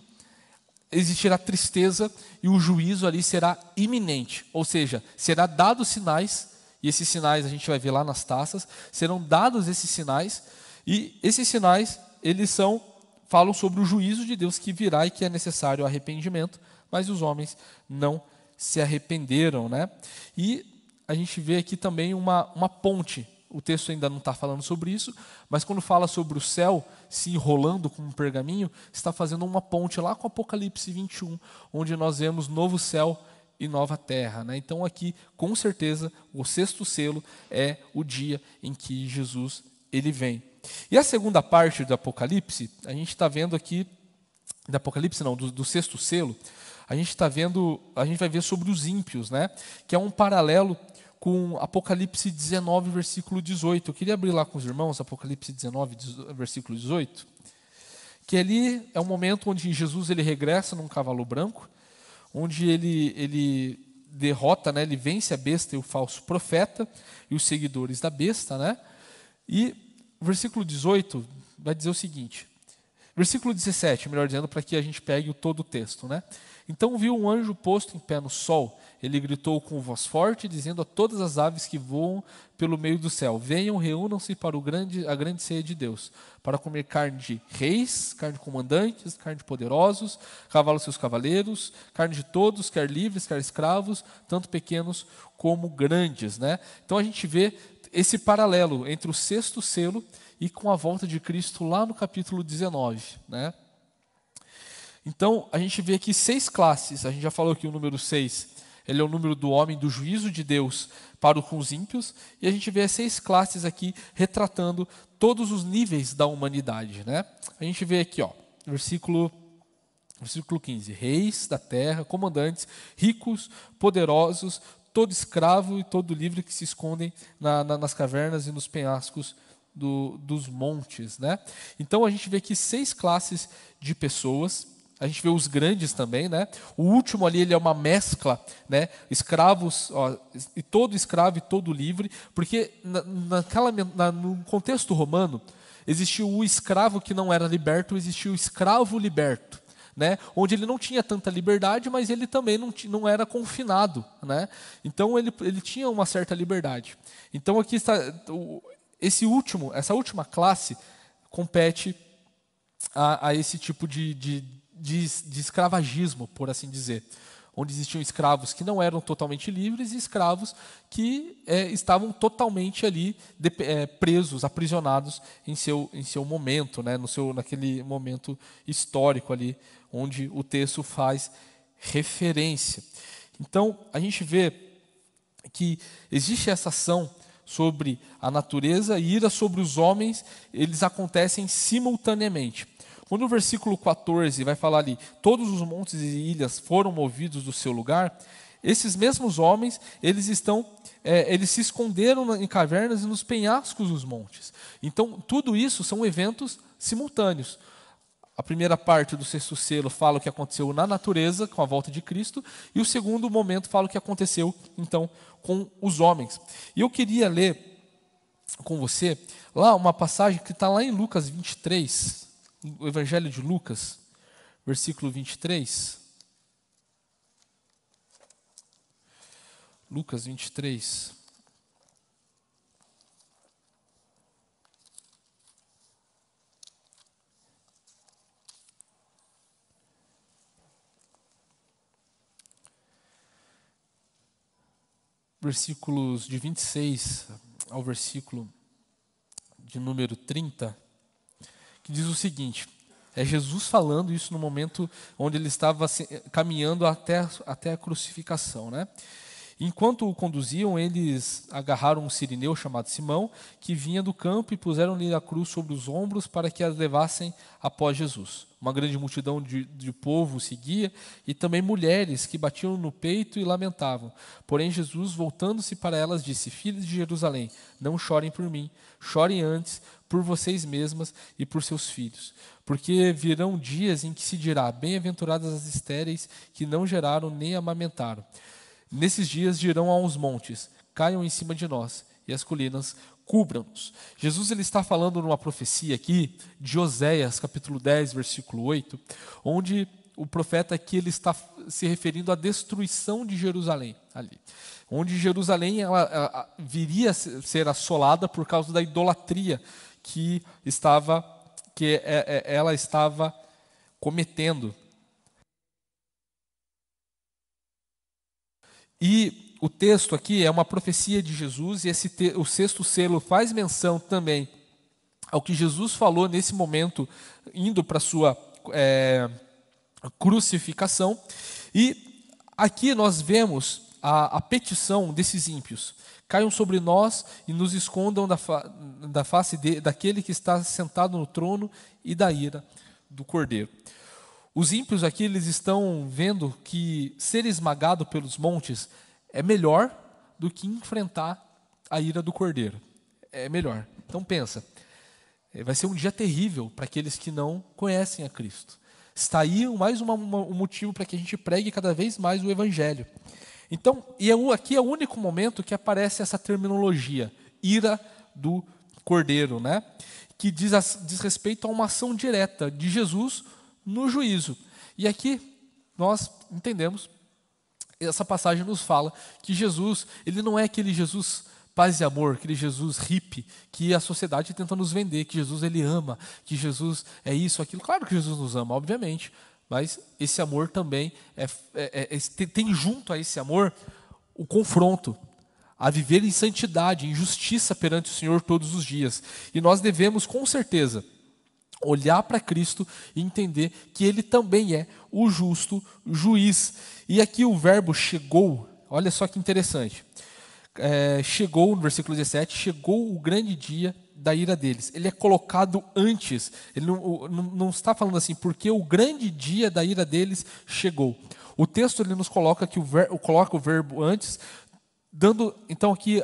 [SPEAKER 1] existirá tristeza e o juízo ali será iminente, ou seja, será dados sinais, e esses sinais a gente vai ver lá nas taças, serão dados esses sinais, e esses sinais, eles são falam sobre o juízo de Deus que virá e que é necessário arrependimento, mas os homens não se arrependeram, né? E a gente vê aqui também uma, uma ponte o texto ainda não está falando sobre isso, mas quando fala sobre o céu se enrolando com um pergaminho, está fazendo uma ponte lá com Apocalipse 21, onde nós vemos novo céu e nova terra. Né? Então, aqui, com certeza, o sexto selo é o dia em que Jesus ele vem. E a segunda parte do Apocalipse, a gente está vendo aqui, do Apocalipse não, do, do sexto selo, a gente está vendo, a gente vai ver sobre os ímpios, né? que é um paralelo com Apocalipse 19, versículo 18. Eu queria abrir lá com os irmãos, Apocalipse 19, versículo 18. Que ali é o um momento onde Jesus ele regressa num cavalo branco, onde ele, ele derrota, né, ele vence a besta e o falso profeta e os seguidores da besta. Né? E versículo 18 vai dizer o seguinte: Versículo 17, melhor dizendo, para que a gente pegue o todo o texto, né? Então viu um anjo posto em pé no sol. Ele gritou com voz forte, dizendo a todas as aves que voam pelo meio do céu: Venham, reúnam-se para grande, a grande ceia de Deus, para comer carne de reis, carne de comandantes, carne de poderosos, cavalos seus cavaleiros, carne de todos, quer livres, quer escravos, tanto pequenos como grandes, né? Então a gente vê esse paralelo entre o sexto selo e com a volta de Cristo lá no capítulo 19, né? Então, a gente vê aqui seis classes, a gente já falou aqui o número 6, ele é o número do homem, do juízo de Deus para com os ímpios, e a gente vê as seis classes aqui retratando todos os níveis da humanidade, né? A gente vê aqui, ó, versículo versículo 15, reis da terra, comandantes, ricos, poderosos, todo escravo e todo livre que se escondem na, na, nas cavernas e nos penhascos do, dos montes. Né? Então a gente vê aqui seis classes de pessoas. A gente vê os grandes também, né? O último ali ele é uma mescla, né? Escravos, ó, e todo escravo e todo livre, porque na, naquela na, no contexto romano existiu o escravo que não era liberto, existia o escravo liberto. Né? onde ele não tinha tanta liberdade, mas ele também não, não era confinado. Né? Então, ele, ele tinha uma certa liberdade. Então, aqui está, esse último, essa última classe compete a, a esse tipo de, de, de, de escravagismo, por assim dizer onde existiam escravos que não eram totalmente livres e escravos que é, estavam totalmente ali de, é, presos, aprisionados em seu, em seu momento, né, no seu, naquele momento histórico ali, onde o texto faz referência. Então, a gente vê que existe essa ação sobre a natureza e ira sobre os homens, eles acontecem simultaneamente. Quando o versículo 14 vai falar ali, todos os montes e ilhas foram movidos do seu lugar, esses mesmos homens, eles estão, é, eles se esconderam em cavernas e nos penhascos dos montes. Então, tudo isso são eventos simultâneos. A primeira parte do sexto selo fala o que aconteceu na natureza com a volta de Cristo, e o segundo momento fala o que aconteceu então com os homens. E eu queria ler com você lá uma passagem que está lá em Lucas 23, o Evangelho de Lucas, versículo 23. Lucas 23. versículos de 26 ao versículo de número 30, que diz o seguinte: é Jesus falando isso no momento onde ele estava caminhando até, até a crucificação, né? Enquanto o conduziam, eles agarraram um sirineu chamado Simão, que vinha do campo, e puseram-lhe a cruz sobre os ombros para que a levassem após Jesus. Uma grande multidão de, de povo seguia, e também mulheres que batiam no peito e lamentavam. Porém, Jesus, voltando-se para elas, disse: Filhos de Jerusalém, não chorem por mim, chorem antes por vocês mesmas e por seus filhos. Porque virão dias em que se dirá: Bem-aventuradas as estéreis que não geraram nem amamentaram. Nesses dias dirão aos montes: caiam em cima de nós, e as colinas cubram-nos. Jesus ele está falando numa profecia aqui de Oséias, capítulo 10, versículo 8, onde o profeta aqui ele está se referindo à destruição de Jerusalém ali, onde Jerusalém ela, ela viria a ser assolada por causa da idolatria que estava que é, é, ela estava cometendo. E o texto aqui é uma profecia de Jesus, e esse te, o sexto selo faz menção também ao que Jesus falou nesse momento, indo para a sua é, crucificação. E aqui nós vemos a, a, petição desses ímpios. Caiam sobre nós e nos escondam da, fa, da face de, daquele que está sentado no trono e da ira do cordeiro. Os ímpios aqui eles estão vendo que ser esmagado pelos montes é melhor do que enfrentar a ira do cordeiro. É melhor. Então pensa, é, vai ser um dia terrível para aqueles que não conhecem a Cristo. Está aí mais uma, uma, um motivo para que a gente pregue cada vez mais o Evangelho. Então, e é, aqui é o único momento que aparece essa terminologia, ira do cordeiro, né? que diz, diz respeito a uma ação direta de Jesus no juízo. E aqui nós entendemos, essa passagem nos fala que Jesus, ele não é aquele Jesus paz e amor, aquele Jesus hippie que a sociedade tenta nos vender, que Jesus ele ama, que Jesus é isso, aquilo. Claro que Jesus nos ama, obviamente, mas esse amor também é, é, é, tem junto a esse amor o confronto, a viver em santidade, em justiça perante o Senhor todos os dias. E nós devemos, com certeza, olhar para Cristo e entender que ele também é o justo juiz. E aqui o verbo chegou, olha só que interessante. É, chegou, no versículo 17, chegou o grande dia da ira deles. Ele é colocado antes. Ele não, não, não, está falando assim, porque o grande dia da ira deles chegou. O texto ele nos coloca que o ver, coloca o verbo antes, dando então aqui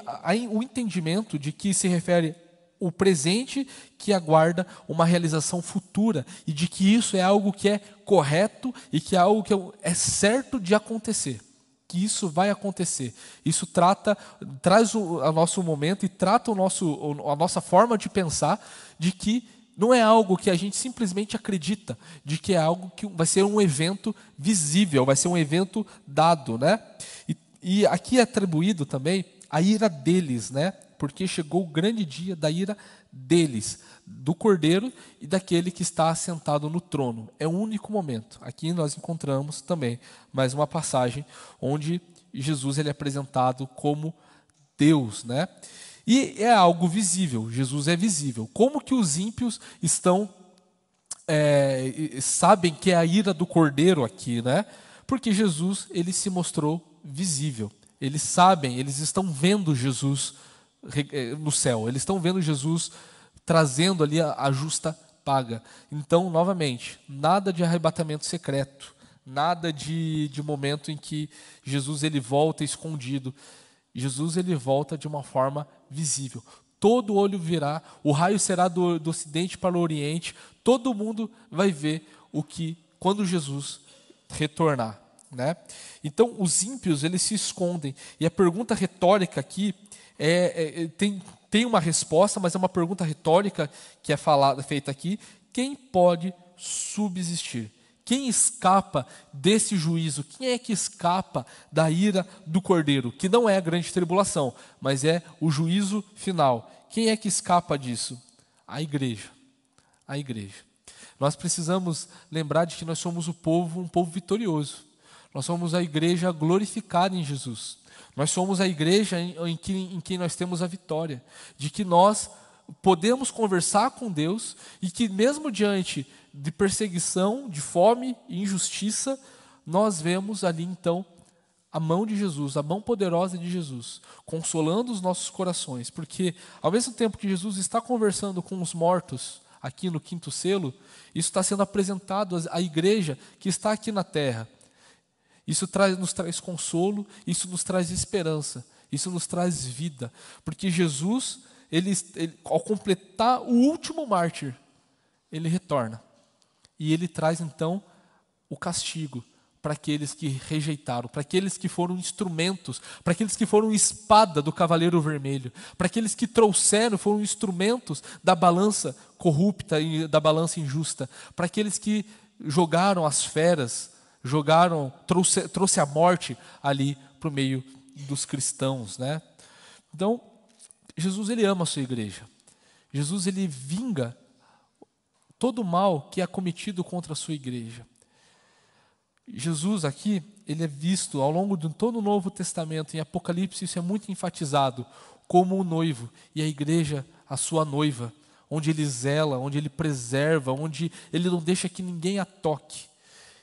[SPEAKER 1] o entendimento de que se refere o presente que aguarda uma realização futura e de que isso é algo que é correto e que é algo que é, é certo de acontecer, que isso vai acontecer. Isso trata traz o, nosso momento e trata o nosso a nossa forma de pensar de que não é algo que a gente simplesmente acredita, de que é algo que vai ser um evento visível, vai ser um evento dado, né? E, e aqui é atribuído também a ira deles, né? porque chegou o grande dia da ira deles, do cordeiro e daquele que está assentado no trono. É o único momento. Aqui nós encontramos também mais uma passagem onde Jesus ele é apresentado como Deus, né? E é algo visível, Jesus é visível. Como que os ímpios estão é, sabem que é a ira do cordeiro aqui, né? Porque Jesus ele se mostrou visível. Eles sabem, eles estão vendo Jesus eh, no céu. Eles estão vendo Jesus trazendo ali a, justa paga. Então, novamente, nada de arrebatamento secreto, nada de, de momento em que Jesus ele volta escondido. Jesus ele volta de uma forma visível. Todo olho virá, o raio será do, do ocidente para o oriente, todo mundo vai ver o que quando Jesus retornar, né? Então os ímpios eles se escondem e a pergunta retórica aqui é, é, é, tem, tem uma resposta, mas é uma pergunta retórica que é falada, feita aqui. Quem pode subsistir? Quem escapa desse juízo? Quem é que escapa da ira do cordeiro? Que não é a grande tribulação, mas é o juízo final. Quem é que escapa disso? A igreja. A igreja. Nós precisamos lembrar de que nós somos o povo, um povo vitorioso. Nós somos a igreja glorificada em Jesus. Nós somos a igreja em, em, que, em quem nós temos a vitória, de que nós podemos conversar com Deus e que, mesmo diante de perseguição, de fome e injustiça, nós vemos ali então a mão de Jesus, a mão poderosa de Jesus, consolando os nossos corações, porque ao mesmo tempo que Jesus está conversando com os mortos aqui no quinto selo, isso está sendo apresentado à igreja que está aqui na terra. Isso traz, nos traz consolo, isso nos traz esperança, isso nos traz vida, porque Jesus, ele, ele, ao completar o último mártir, ele retorna e ele traz então o castigo para aqueles que rejeitaram, para aqueles que foram instrumentos, para aqueles que foram espada do cavaleiro vermelho, para aqueles que trouxeram, foram instrumentos da balança corrupta e da balança injusta, para aqueles que jogaram as feras jogaram, trouxe, trouxe a morte ali para o meio dos cristãos, né? Então, Jesus ele ama a sua igreja. Jesus ele vinga todo o mal que é cometido contra a sua igreja. Jesus aqui, ele é visto ao longo de todo o Novo Testamento, em Apocalipse isso é muito enfatizado, como o noivo e a igreja, a sua noiva, onde ele zela, onde ele preserva, onde ele não deixa que ninguém a toque.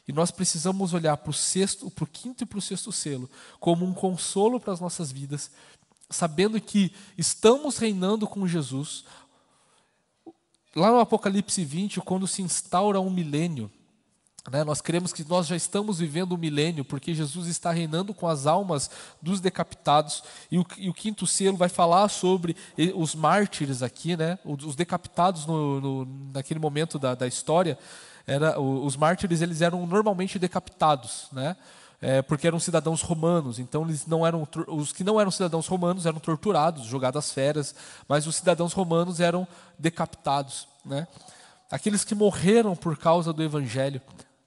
[SPEAKER 1] E nós precisamos olhar para o sexto, para o quinto e para o sexto selo como um consolo para as nossas vidas, sabendo que estamos reinando com Jesus. Lá no Apocalipse 20, quando se instaura um milênio, né, nós cremos que nós já estamos vivendo o um milênio, porque Jesus está reinando com as almas dos decapitados, e o, e o quinto selo vai falar sobre os mártires aqui, né, os decapitados no, no, naquele momento da, da história era, os mártires eles eram normalmente decapitados, né? É, porque eram cidadãos romanos, então eles não eram os que não eram cidadãos romanos eram torturados, jogados às feras, mas os cidadãos romanos eram decapitados, né? Aqueles que morreram por causa do evangelho,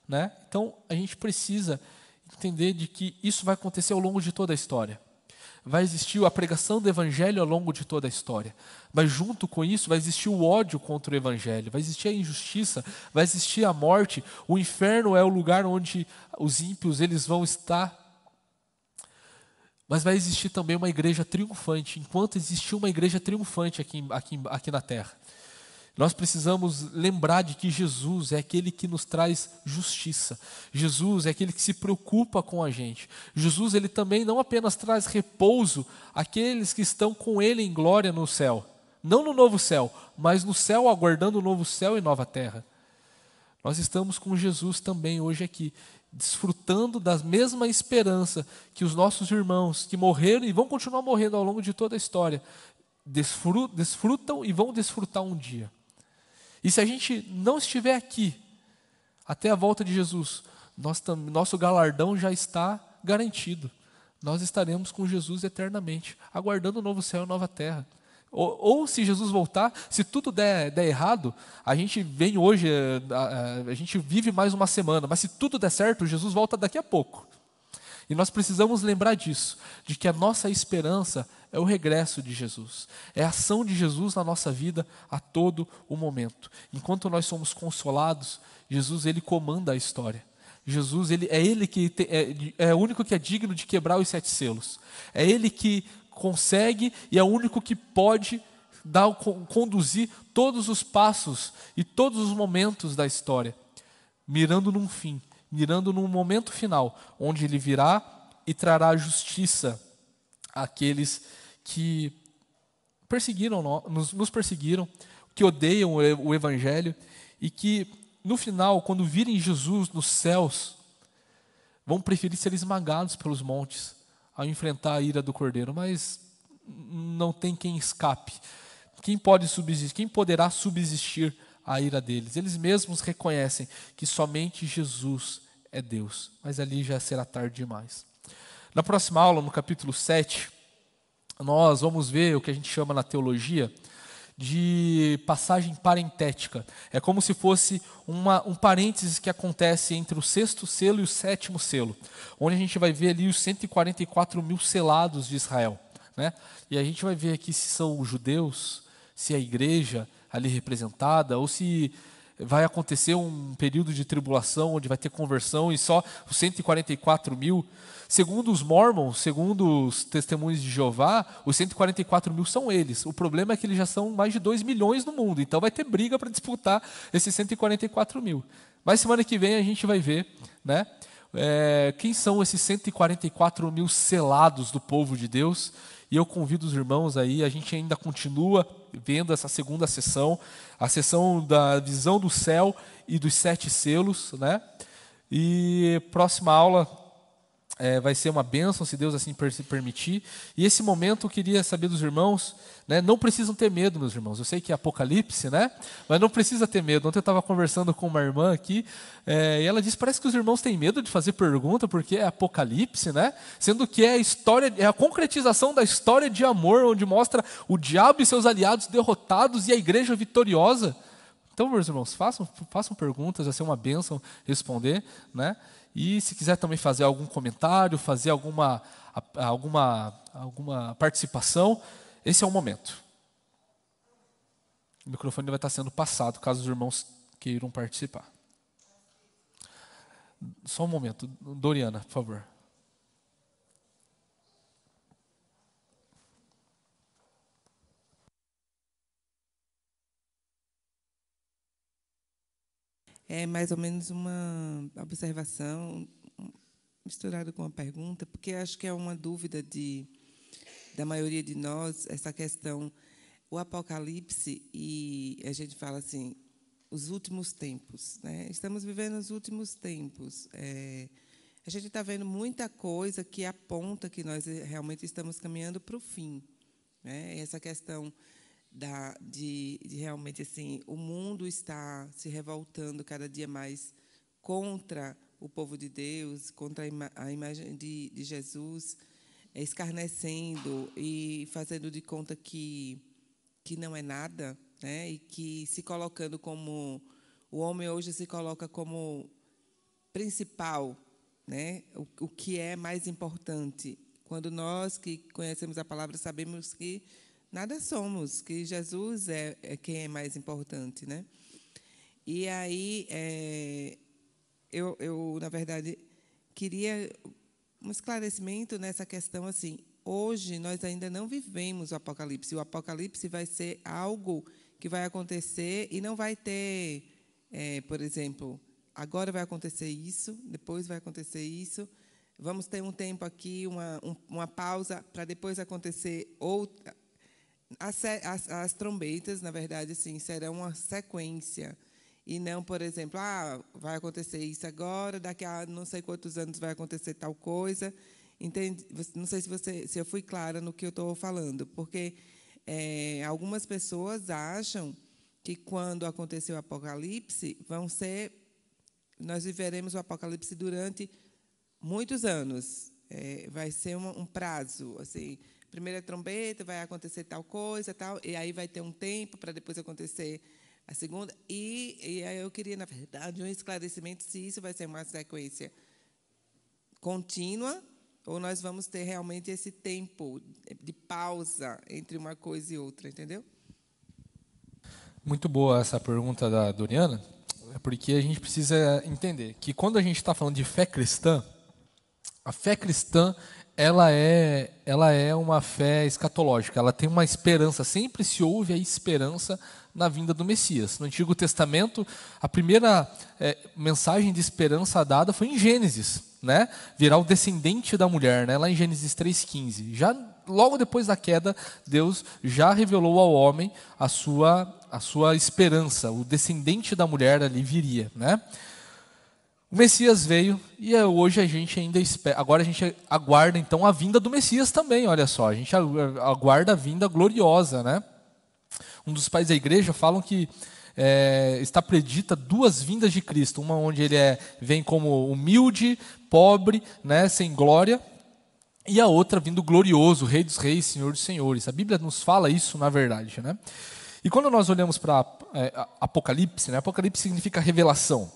[SPEAKER 1] né? Então a gente precisa entender de que isso vai acontecer ao longo de toda a história vai existir a pregação do evangelho ao longo de toda a história. Mas junto com isso vai existir o ódio contra o evangelho, vai existir a injustiça, vai existir a morte. O inferno é o lugar onde os ímpios eles vão estar. Mas vai existir também uma igreja triunfante, enquanto existir uma igreja triunfante aqui, aqui, aqui na terra. Nós precisamos lembrar de que Jesus é aquele que nos traz justiça. Jesus é aquele que se preocupa com a gente. Jesus ele também não apenas traz repouso àqueles que estão com ele em glória no céu, não no novo céu, mas no céu aguardando o novo céu e nova terra. Nós estamos com Jesus também hoje aqui, desfrutando da mesma esperança que os nossos irmãos que morreram e vão continuar morrendo ao longo de toda a história, desfrutam e vão desfrutar um dia. E se a gente não estiver aqui, até a volta de Jesus, nosso galardão já está garantido. Nós estaremos com Jesus eternamente, aguardando o novo céu e a nova terra. Ou, ou, se Jesus voltar, se tudo der, der errado, a gente vem hoje, eh, a, a, a, gente vive mais uma semana, mas se tudo der certo, Jesus volta daqui a pouco. E nós precisamos lembrar disso, de que a nossa esperança é o regresso de Jesus, é a ação de Jesus na nossa vida a todo o momento. Enquanto nós somos consolados, Jesus ele comanda a história. Jesus ele é ele que te, é, é o único que é digno de quebrar os sete selos. É ele que consegue e é o único que pode dar, conduzir todos os passos e todos os momentos da história, mirando num fim, mirando num momento final, onde ele virá e trará justiça àqueles que perseguiram nos, nos perseguiram, que odeiam o evangelho e que no final, quando virem Jesus nos céus, vão preferir ser esmagados pelos montes ao enfrentar a ira do cordeiro, mas não tem quem escape. Quem pode subsistir? Quem poderá subsistir a ira deles. Eles mesmos reconhecem que somente Jesus é Deus, mas ali já será tarde demais. Na próxima aula, no capítulo 7, nós vamos ver o que a gente chama na teologia de passagem parentética. É como se fosse uma, um parênteses que acontece entre o sexto selo e o sétimo selo, onde a gente vai ver ali os 144 mil selados de Israel. Né? E a gente vai ver aqui se são os judeus, se é a igreja, ali representada, ou se vai acontecer um período de tribulação onde vai ter conversão e só os 144 mil. Segundo os mormons, segundo os testemunhos de Jeová, os 144 mil são eles. O problema é que eles já são mais de 2 milhões no mundo, então vai ter briga para disputar esses 144 mil. Mas semana que vem a gente vai ver né, é, quem são esses 144 mil selados do povo de Deus. E eu convido os irmãos aí, a gente ainda continua vendo essa segunda sessão, a sessão da visão do céu e dos sete selos, né? E próxima aula é, vai ser uma bênção, se Deus assim permitir. E esse momento eu queria saber dos irmãos, né? não precisam ter medo, meus irmãos. Eu sei que é apocalipse, né? mas não precisa ter medo. Ontem eu estava conversando com uma irmã aqui, é, e ela disse, parece que os irmãos têm medo de fazer pergunta, porque é apocalipse, né? sendo que é a história, é a concretização da história de amor, onde mostra o diabo e seus aliados derrotados e a igreja vitoriosa. Então, meus irmãos, façam, façam perguntas, vai ser uma bênção responder, né? E se quiser também fazer algum comentário, fazer alguma, alguma, alguma participação, esse é o momento. O microfone vai estar sendo passado, caso os irmãos queiram participar. Só um momento. Doriana, por favor.
[SPEAKER 2] é mais ou menos uma observação misturada com uma pergunta, porque acho que é uma dúvida de, da maioria de nós, essa questão. O Apocalipse, e a gente fala assim, os últimos tempos. Né? Estamos vivendo os últimos tempos. É, a gente está vendo muita coisa que aponta que nós realmente estamos caminhando para o fim. Né? Essa questão da, de, de, realmente assim o mundo está se revoltando cada dia mais contra o povo de Deus, contra a, ima a imagem de, de Jesus, escarnecendo e fazendo de conta que que não é nada, né? E que se colocando como o homem hoje se coloca como principal, né? O, o que é mais importante. Quando nós que conhecemos a palavra sabemos que nada somos, que Jesus é, é quem é mais importante, né? E aí, é, eu, eu, na verdade, queria um esclarecimento nessa questão assim. Hoje nós ainda não vivemos o apocalipse. O apocalipse vai ser algo que vai acontecer e não vai ter, é, por exemplo, agora vai acontecer isso, depois vai acontecer isso. Vamos ter um tempo aqui, uma, um, uma pausa para depois acontecer outra, as, as, as, trombetas, na verdade, assim, serão uma sequência. E não, por exemplo, ah, vai acontecer isso agora, daqui a não sei quantos anos vai acontecer tal coisa. Entende? Não sei se, você, se eu fui clara no que eu estou falando, porque é, algumas pessoas acham que quando acontecer o apocalipse, vão ser. Nós viveremos o apocalipse durante muitos anos. É, vai ser um prazo, assim primeira é trombeta vai acontecer tal coisa, tal, e aí vai ter um tempo para depois acontecer a segunda. E, e aí eu queria, na verdade, um esclarecimento se isso vai ser uma sequência contínua ou nós vamos ter realmente esse tempo de pausa entre uma coisa e outra, entendeu?
[SPEAKER 1] Muito boa essa pergunta da Doriana, é porque a gente precisa entender que quando a gente está falando de fé cristã, a fé cristã ela é, ela é uma fé escatológica, ela tem uma esperança, sempre se ouve a esperança na vinda do Messias. No Antigo Testamento, a primeira é, mensagem de esperança dada foi em Gênesis, né? virá o descendente da mulher, né? lá em Gênesis 3,15. Já logo depois da queda, Deus já revelou ao homem a sua, a sua esperança, o descendente da mulher ali viria. Né? O Messias veio e é hoje a gente ainda espera. Agora a gente aguarda então a vinda do Messias também, olha só. A gente aguarda a vinda gloriosa, né? Um dos pais da igreja falam que é, está predita duas vindas de Cristo, uma onde ele é, vem como humilde, pobre, né, sem glória, e a outra vindo glorioso, Rei dos Reis, Senhor dos Senhores. A Bíblia nos fala isso, na verdade, né? E quando nós olhamos para é, Apocalipse, né, Apocalipse significa revelação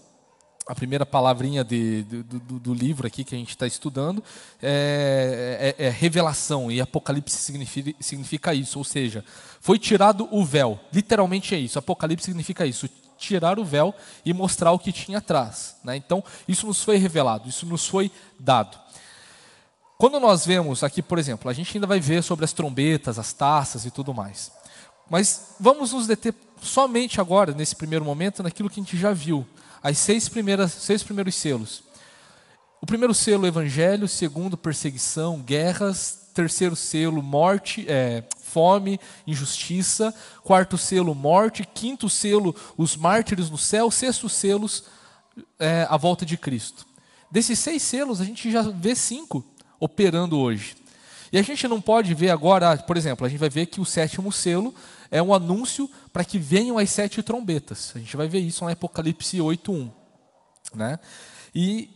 [SPEAKER 1] a primeira palavrinha de, do, do, do, livro aqui que a gente está estudando é, é, é, revelação, e Apocalipse significa, significa isso, ou seja, foi tirado o véu, literalmente é isso, Apocalipse significa isso, tirar o véu e mostrar o que tinha atrás. Né? Então, isso nos foi revelado, isso nos foi dado. Quando nós vemos aqui, por exemplo, a gente ainda vai ver sobre as trombetas, as taças e tudo mais. Mas vamos nos deter somente agora, nesse primeiro momento, naquilo que a gente já viu as seis primeiras, seis primeiros selos. O primeiro selo, evangelho, segundo, perseguição, guerras, terceiro selo, morte, é, fome, injustiça, quarto selo, morte, quinto selo, os mártires no céu, sexto selo, é, a volta de Cristo. Desses seis selos, a gente já vê cinco operando hoje. E a gente não pode ver agora, por exemplo, a gente vai ver que o sétimo selo é um anúncio para que venham as sete trombetas. A gente vai ver isso em Apocalipse 8.1. Né? E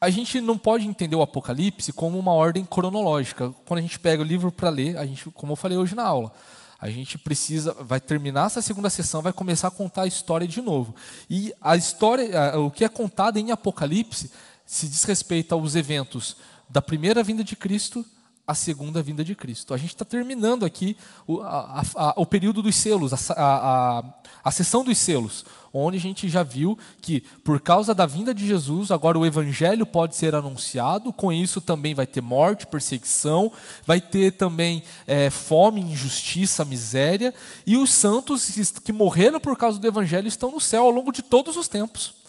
[SPEAKER 1] a gente não pode entender o Apocalipse como uma ordem cronológica. Quando a gente pega o livro para ler, a gente, como eu falei hoje na aula, a gente precisa, vai terminar essa segunda sessão, vai começar a contar a história de novo. E a história, o que é contado em Apocalipse, se diz respeito aos eventos da primeira vinda de Cristo a segunda vinda de Cristo. A gente está terminando aqui o, a, a, o, período dos selos, a, a, sessão dos selos, onde a gente já viu que, por causa da vinda de Jesus, agora o evangelho pode ser anunciado, com isso também vai ter morte, perseguição, vai ter também é, fome, injustiça, miséria, e os santos que morreram por causa do evangelho estão no céu ao longo de todos os tempos.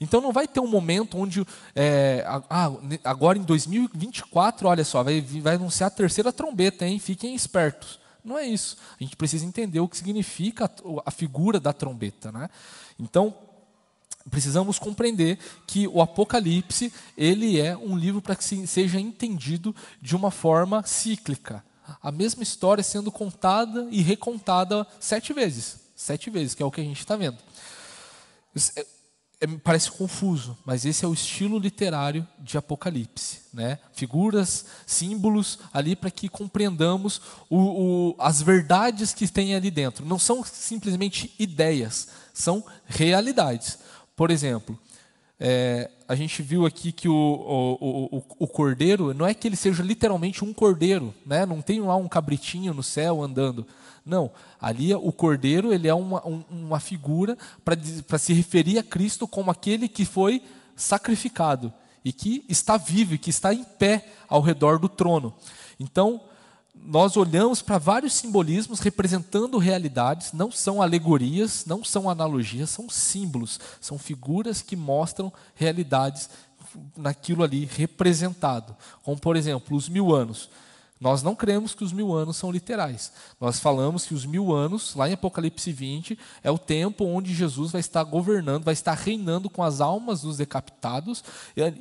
[SPEAKER 1] Então não vai ter um momento onde, é, ah, agora em 2024, olha só, vai, vai anunciar a terceira trombeta, hein? Fiquem espertos. Não é isso. A gente precisa entender o que significa a, a figura da trombeta, né? Então precisamos compreender que o Apocalipse ele é um livro para que seja entendido de uma forma cíclica. A mesma história sendo contada e recontada sete vezes. Sete vezes, que é o que a gente está vendo. É, é, parece confuso, mas esse é o estilo literário de Apocalipse, né? Figuras, símbolos ali para que compreendamos o, o, as verdades que tem ali dentro. Não são simplesmente ideias, são realidades. Por exemplo, é, a gente viu aqui que o, o, o, o, cordeiro, não é que ele seja literalmente um cordeiro, né? não tem lá um cabritinho no céu andando, não, ali é, o cordeiro ele é uma, uma figura para se referir a Cristo como aquele que foi sacrificado e que está vivo, e que está em pé ao redor do trono. Então, nós olhamos para vários simbolismos representando realidades, não são alegorias, não são analogias, são símbolos, são figuras que mostram realidades naquilo ali representado. Como, por exemplo, os mil anos. Nós não cremos que os mil anos são literais. Nós falamos que os mil anos, lá em Apocalipse 20, é o tempo onde Jesus vai estar governando, vai estar reinando com as almas dos decapitados.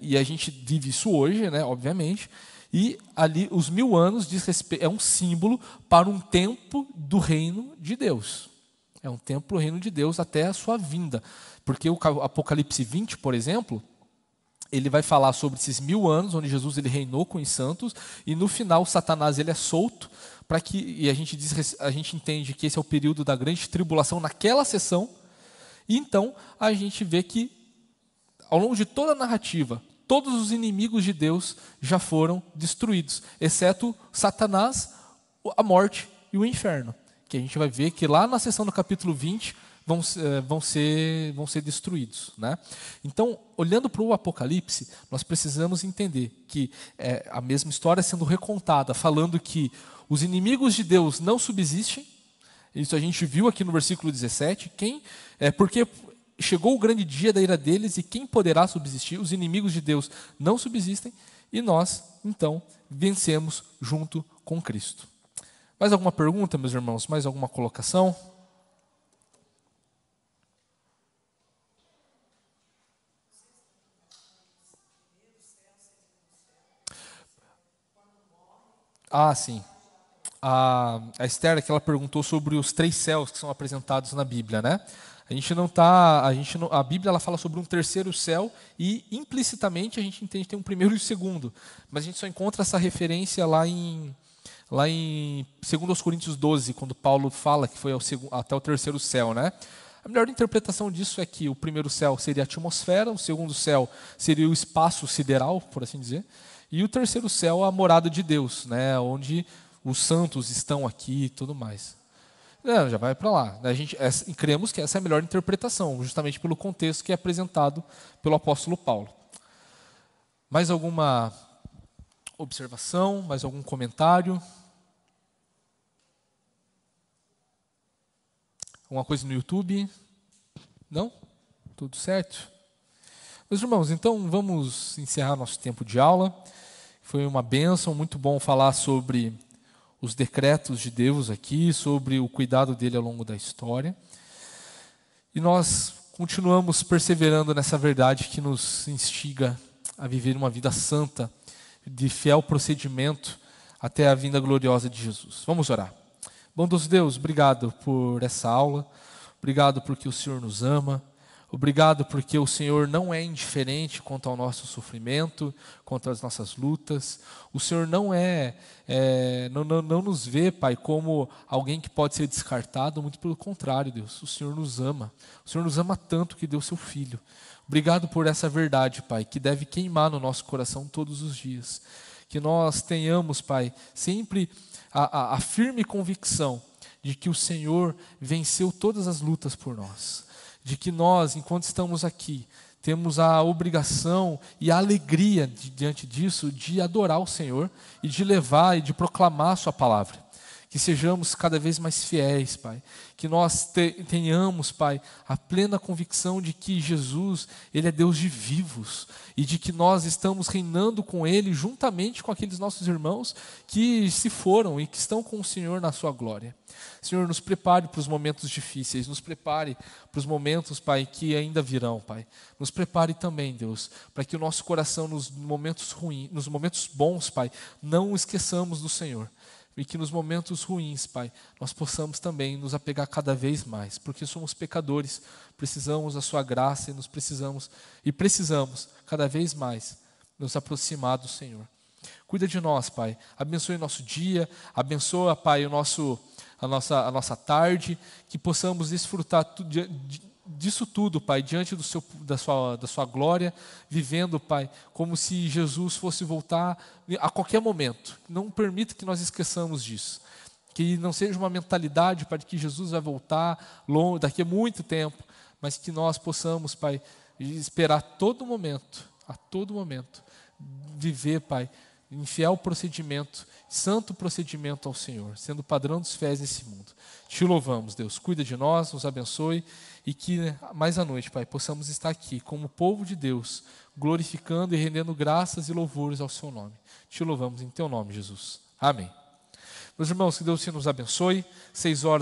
[SPEAKER 1] E a gente vive isso hoje, né, obviamente. E ali, os mil anos diz respeito, é um símbolo para um tempo do reino de Deus. É um tempo do reino de Deus até a sua vinda. Porque o Apocalipse 20, por exemplo, ele vai falar sobre esses mil anos onde Jesus ele reinou com os santos e no final Satanás ele é solto para que e a gente diz, a gente entende que esse é o período da grande tribulação naquela sessão e então a gente vê que ao longo de toda a narrativa todos os inimigos de Deus já foram destruídos exceto Satanás a morte e o inferno que a gente vai ver que lá na sessão do capítulo 20 vão, eh, vão, ser, vão ser destruídos. Né? Então, olhando para o Apocalipse, nós precisamos entender que é, a mesma história sendo recontada, falando que os inimigos de Deus não subsistem, isso a gente viu aqui no versículo 17, quem, é, porque chegou o grande dia da ira deles e quem poderá subsistir? Os inimigos de Deus não subsistem e nós, então, vencemos junto com Cristo. Mais alguma pergunta, meus irmãos? Mais alguma colocação? Ah, sim. A, a Esther que ela perguntou sobre os três céus que são apresentados na Bíblia, né? A gente não tá, a gente não, a Bíblia ela fala sobre um terceiro céu e implicitamente a gente entende que tem um primeiro e um segundo, mas a gente só encontra essa referência lá em lá em 2 Coríntios 12, quando Paulo fala que foi até o terceiro céu, né? A melhor interpretação disso é que o primeiro céu seria a atmosfera, o segundo céu seria o espaço sideral, por assim dizer, e o terceiro céu, a morada de Deus, né, onde os santos estão aqui e tudo mais. Não, é, já vai para lá. Né? A gente, é, cremos que essa é a melhor interpretação, justamente pelo contexto que é apresentado pelo apóstolo Paulo. Mais alguma observação? Mais algum comentário? Alguma coisa no YouTube? Não? Tudo certo? Meus irmãos, então vamos encerrar nosso tempo de aula. Foi uma bênção, muito bom falar sobre os decretos de Deus aqui, sobre o cuidado dele ao longo da história. E nós continuamos perseverando nessa verdade que nos instiga a viver uma vida santa, de fiel procedimento até a vinda gloriosa de Jesus. Vamos orar. Bom Deus, obrigado por essa aula, obrigado porque o Senhor nos ama, Obrigado porque o Senhor não é indiferente quanto ao nosso sofrimento, quanto às nossas lutas. O Senhor não é, é não, não, não nos vê, Pai, como alguém que pode ser descartado, muito pelo contrário, Deus. O Senhor nos ama. O Senhor nos ama tanto que deu seu filho. Obrigado por essa verdade, Pai, que deve queimar no nosso coração todos os dias. Que nós tenhamos, Pai, sempre a, a, a firme convicção de que o Senhor venceu todas as lutas por nós de que nós, enquanto estamos aqui, temos a obrigação e a alegria de, diante disso de adorar o Senhor e de levar e de proclamar a Sua palavra que sejamos cada vez mais fiéis, Pai. Que nós te, tenhamos, Pai, a plena convicção de que Jesus, Ele é Deus de vivos e de que nós estamos reinando com Ele juntamente com aqueles nossos irmãos que se foram e que estão com o Senhor na Sua glória. Senhor, nos prepare para os momentos difíceis, nos prepare para os momentos, Pai, que ainda virão, Pai. Nos prepare também, Deus, para que o nosso coração nos momentos ruins, nos momentos bons, Pai, não esqueçamos do Senhor, e que nos momentos ruins, Pai, nós possamos também nos apegar cada vez mais, porque somos pecadores, precisamos da sua graça e nos precisamos e precisamos cada vez mais nos aproximar do Senhor. Cuida de nós, Pai. Abençoe o nosso dia, abençoa, Pai, o nosso a nossa a nossa tarde, que possamos desfrutar de, de disso tudo, Pai, diante do seu, da, sua, da sua glória, vivendo, Pai, como se Jesus fosse voltar a qualquer momento. Não permita que nós esqueçamos disso. Que não seja uma mentalidade, Pai, de que Jesus vai voltar longe, daqui a muito tempo, mas que nós possamos, Pai, esperar todo momento, a todo momento, viver, Pai, em fiel procedimento, santo procedimento ao Senhor, sendo padrão dos fiéis nesse mundo. Te louvamos, Deus. Cuida de nós, nos abençoe e que mais à noite, Pai, possamos estar aqui como povo de Deus, glorificando e rendendo graças e louvores ao seu nome. Te louvamos em teu nome, Jesus. Amém. Meus irmãos, que Deus nos abençoe. Seis horas